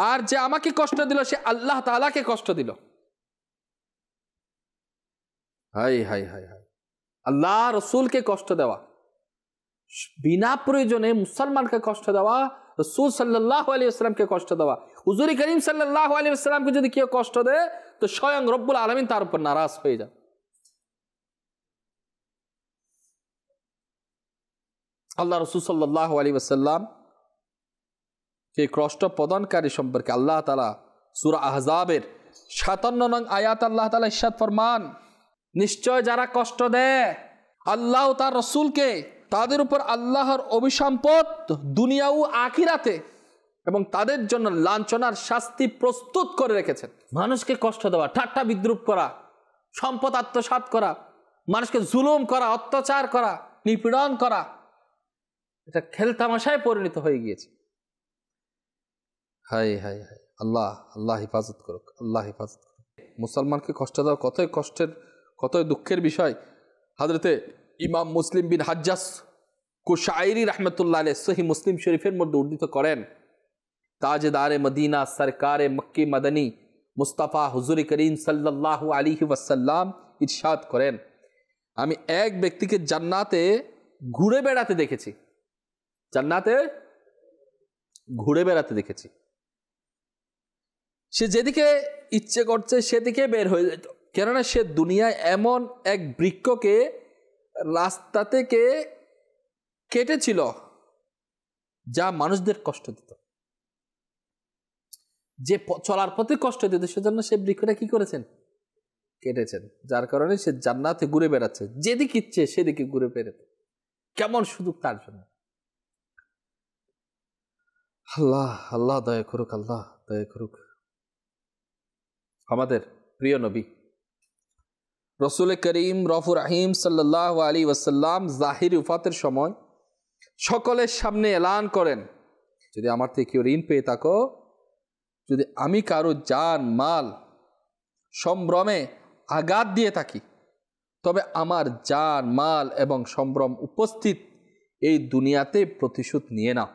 আর যে আমাকে কষ্ট দিল সে আল্লাহ তালাকে কষ্ট দিল হাই হাই হাই হাই আল্লাহ রসুলকে কষ্ট দেওয়া বিনা প্রয়োজনে মুসলমানকে কষ্ট দেওয়া রসুল সাল্লাহ আলী আসসালামকে কষ্ট দেওয়া হুজুরি করিম সাল্লাহ আলী আসসালামকে যদি কেউ কষ্ট দেয় তো স্বয়ং রব্বুল আলমিন তার উপর নারাজ হয়ে যান আল্লাহ রসুল সাল্লাহ আলী আসাল্লাম এই কষ্ট প্রদানকারী সম্পর্কে আল্লাহ তালা সুরা আহজাবের সাতান্ন নং আয়াত আল্লাহ তালা ইসাদ ফরমান নিশ্চয় যারা কষ্ট দেয় আল্লাহ তার রসুলকে তাদের উপর আল্লাহর অভিসম্পদ দুনিয়াউ আখিরাতে এবং তাদের জন্য লাঞ্ছনার শাস্তি প্রস্তুত করে রেখেছেন মানুষকে কষ্ট দেওয়া ঠাট্টা বিদ্রুপ করা সম্পদ আত্মসাত করা মানুষকে জুলুম করা অত্যাচার করা নিপীড়ন করা এটা খেলতামাশায় পরিণত হয়ে গিয়েছে হাই হাই হাই আল্লাহ আল্লাহ হেফাজত করুক আল্লাহ হেফাজত করুক মুসলমানকে কষ্ট দেওয়া কতই কষ্টের কতই দুঃখের বিষয় হাজরতে ইমাম মুসলিম বিন হাজ্জাস কুশায়রি রহমতুল্লাহ সহি মুসলিম শরীফের মধ্যে উদ্ধৃত করেন তাজদারে মদিনা সরকারে মক্কি মদনী মুস্তাফা হুজুর করিম সাল্লাহ আলী ওয়াসাল্লাম ইৎসাদ করেন আমি এক ব্যক্তিকে জান্নাতে ঘুরে বেড়াতে দেখেছি জান্নাতে ঘুরে বেড়াতে দেখেছি সে যেদিকে ইচ্ছে করছে সেদিকে বের হয়ে যেত কেননা সে দুনিয়ায় এমন এক বৃক্ষকে রাস্তা থেকে কেটেছিল যা মানুষদের কষ্ট দিত যে চলার পথে কষ্ট দিত সেজন্য সে বৃক্ষটা কি করেছেন কেটেছেন যার কারণে সে জান্নাতে ঘুরে বেড়াচ্ছে যেদিকে ইচ্ছে সেদিকে ঘুরে বেড়াতে কেমন সুযোগ তার জন্য আল্লাহ আল্লাহ দয়া করুক আল্লাহ দয়া করুক আমাদের প্রিয় নবী রসুল করিম রফুর আহিম সাল্লাহ আলী ওয়াসাল্লাম জাহির উফাতের সময় সকলের সামনে এলান করেন যদি আমার থেকে কেউ ঋণ পেয়ে থাকো যদি আমি কারো যান মাল সম্ভ্রমে আঘাত দিয়ে থাকি তবে আমার যান মাল এবং সম্ভ্রম উপস্থিত এই দুনিয়াতে প্রতিশোধ নিয়ে নাও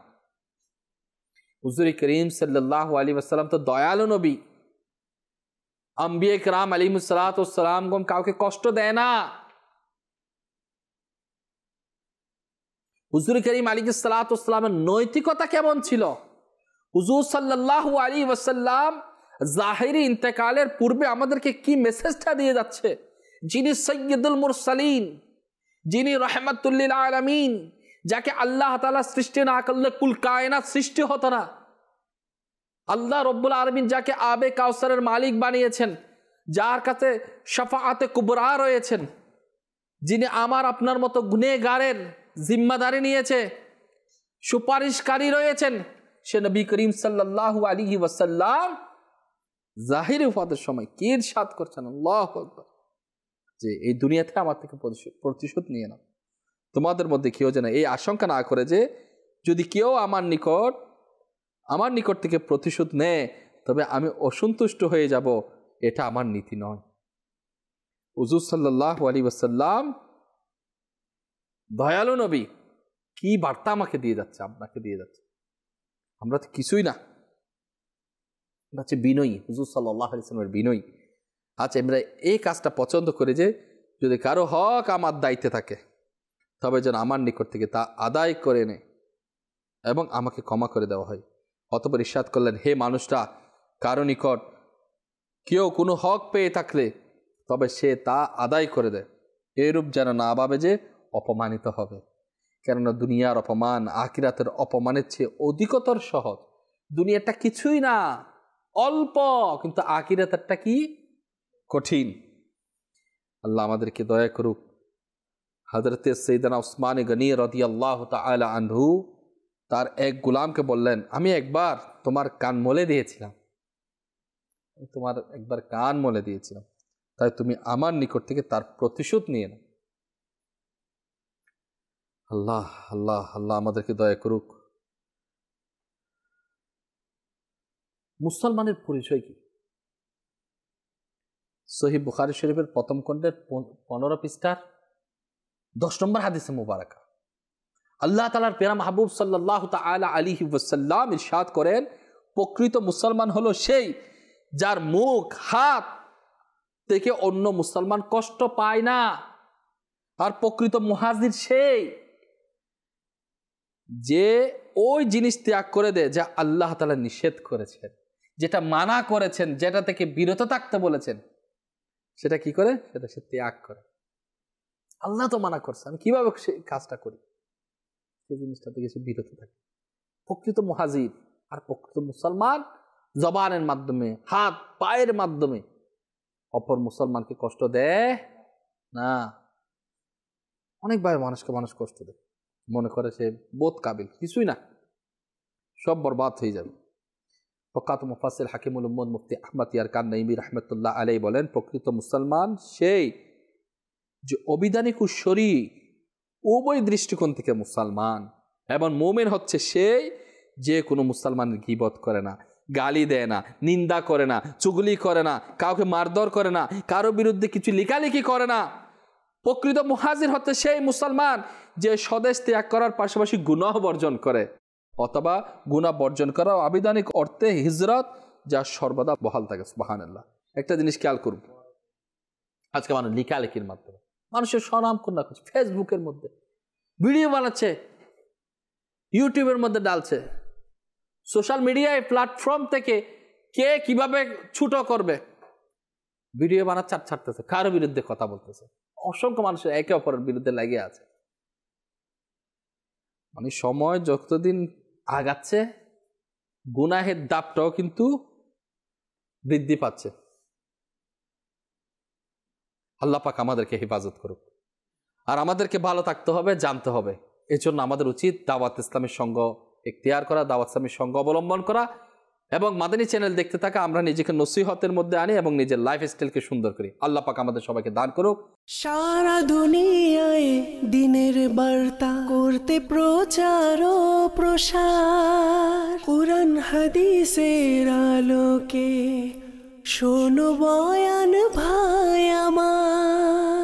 হুজুরি করিম সাল্লাহ আলী ওসাল্লাম তো দয়ালু নবী আম্বিয়ে কালাম আলিমুসালাতাম কাউকে কষ্ট দেয় না হুজুর করিম আলী সালাতামের নৈতিকতা কেমন ছিল হুজুর সাল্লাহ আলী ওয়াসাল্লাম জাহেরি ইন্তেকালের পূর্বে আমাদেরকে কি মেসেজটা দিয়ে যাচ্ছে যিনি সৈয়দুল মুরসালিন যিনি রহমতুল্লিল আলমিন যাকে আল্লাহ তালা সৃষ্টি না করলে কুল কায়নাত সৃষ্টি হতো না আল্লাহ রব্বুল আলমিন যাকে আবে কাউসারের মালিক বানিয়েছেন যার কাছে সাফাআতে কুবরা রয়েছেন যিনি আমার আপনার মতো গুনেগারের জিম্মাদারি নিয়েছে সুপারিশকারী রয়েছেন সে নবী করিম সাল্লাহ আলী ওয়াসাল্লাম জাহির ফাদের সময় কির সাত করছেন আল্লাহ যে এই দুনিয়াতে আমার থেকে প্রতিশোধ নিয়ে নাও তোমাদের মধ্যে কেউ যেন এই আশঙ্কা না করে যে যদি কেউ আমার নিকট আমার নিকট থেকে প্রতিশোধ নেয় তবে আমি অসন্তুষ্ট হয়ে যাব এটা আমার নীতি নয় উজুর সাল্লাহ আলী ওসাল্লাম দয়ালু নবী কি বার্তা আমাকে দিয়ে যাচ্ছে আপনাকে দিয়ে যাচ্ছে আমরা তো কিছুই না হচ্ছে বিনয়ী হুজুর সাল্লাহ আলিয়ামের বিনয়ী আচ্ছা আমরা এই কাজটা পছন্দ করে যে যদি কারো হক আমার দায়িত্বে থাকে তবে যেন আমার নিকট থেকে তা আদায় করে নেয় এবং আমাকে ক্ষমা করে দেওয়া হয় অতপর ইস্বাদ করলেন হে মানুষটা কারো নিকট কেউ কোনো হক পেয়ে থাকলে তবে সে তা আদায় করে দেয় এরূপ যেন না ভাবে যে অপমানিত হবে কেননা দুনিয়ার অপমান আকিরাতের অপমানের চেয়ে অধিকতর সহজ দুনিয়াটা কিছুই না অল্প কিন্তু আকিরাতেরটা কি কঠিন আল্লাহ আমাদেরকে দয়া করুক হজরতে সৈদানা উসমান গনি রদিয়াল্লাহ আল্লাহ তালা আনহু তার এক গোলামকে বললেন আমি একবার তোমার কান মলে দিয়েছিলাম তোমার একবার কান মলে দিয়েছিলাম তাই তুমি আমার নিকট থেকে তার প্রতিশোধ নিয়ে না আল্লাহ আল্লাহ আল্লাহ আমাদেরকে দয়া করুক মুসলমানের পরিচয় কি সহিব বুখারি শরীফের প্রথম খণ্ডের পনেরো পৃষ্ঠার দশ নম্বর হাদিসে মুবারাকা আল্লাহ তালার পেরা মাহবুব সাল্লাহ তালা আলী ওসাল্লাম ইরশাদ করেন প্রকৃত মুসলমান হলো সেই যার মুখ হাত থেকে অন্য মুসলমান কষ্ট পায় না আর প্রকৃত মুহাজির সেই যে ওই জিনিস ত্যাগ করে দেয় যা আল্লাহ তালা নিষেধ করেছেন যেটা মানা করেছেন যেটা থেকে বিরত থাকতে বলেছেন সেটা কি করে সেটা সে ত্যাগ করে আল্লাহ তো মানা করছে আমি কিভাবে সে কাজটা করি সে জিনিসটা থেকে সে বিরত থাকে প্রকৃত মহাজির আর প্রকৃত মুসলমান জবানের মাধ্যমে হাত পায়ের মাধ্যমে অপর মুসলমানকে কষ্ট দেয় না অনেকভাবে মানুষকে মানুষ কষ্ট দেয় মনে করে সে বোধ কাবিল কিছুই না সব বরবাদ হয়ে যাবে প্রকাত মুফাসিল হাকিমুল উম্মদ মুফতি আহমদ ইয়ার কান নাইমি রহমতুল্লাহ আলাই বলেন প্রকৃত মুসলমান সেই যে অবিধানিক শরীর উভয় দৃষ্টিকোণ থেকে মুসলমান এবং মোমেন হচ্ছে সেই যে কোনো মুসলমানের গিবত করে না গালি দেয় না নিন্দা করে না চুগলি করে না কাউকে মারধর করে না কারো বিরুদ্ধে কিছু লিখালিখি করে না প্রকৃত মুহাজির হচ্ছে সেই মুসলমান যে স্বদেশ ত্যাগ করার পাশাপাশি গুনাহ বর্জন করে অথবা গুণা বর্জন করা আবিধানিক অর্থে হিজরত যা সর্বদা বহাল থাকে সুবাহান একটা জিনিস খেয়াল করব আজকে মানুষ লিখালেখির মাধ্যমে মানুষের স্বনাম কন্যা করছে ফেসবুকের মধ্যে ভিডিও বানাচ্ছে ইউটিউবের মধ্যে ডালছে সোশ্যাল মিডিয়ায় প্ল্যাটফর্ম থেকে কে কিভাবে ছুটো করবে ভিডিও বানাচ্ছে আর ছাড়তেছে কারো বিরুদ্ধে কথা বলতেছে অসংখ্য মানুষের একে অপরের বিরুদ্ধে লাগিয়ে আছে মানে সময় যতদিন আগাচ্ছে গুনাহের দাপটাও কিন্তু বৃদ্ধি পাচ্ছে আল্লাপাক আমাদেরকে হেফাজত করুক আর আমাদেরকে ভালো থাকতে হবে জানতে হবে এই জন্য আমাদের উচিত দাওয়াত ইসলামের সঙ্গ এখতিয়ার করা দাওয়াত ইসলামের সঙ্গ অবলম্বন করা এবং মাদানী চ্যানেল দেখতে থাকা আমরা নিজেকে নসিহতের মধ্যে আনি এবং নিজের লাইফ স্টাইলকে সুন্দর করি আল্লাহ পাক আমাদের সবাইকে দান করুক সারা দুনিয়ায় দিনের বার্তা করতে প্রচার ও প্রসার কোরআন হাদিসের আলোকে শোনো বয়ান ভাই আমার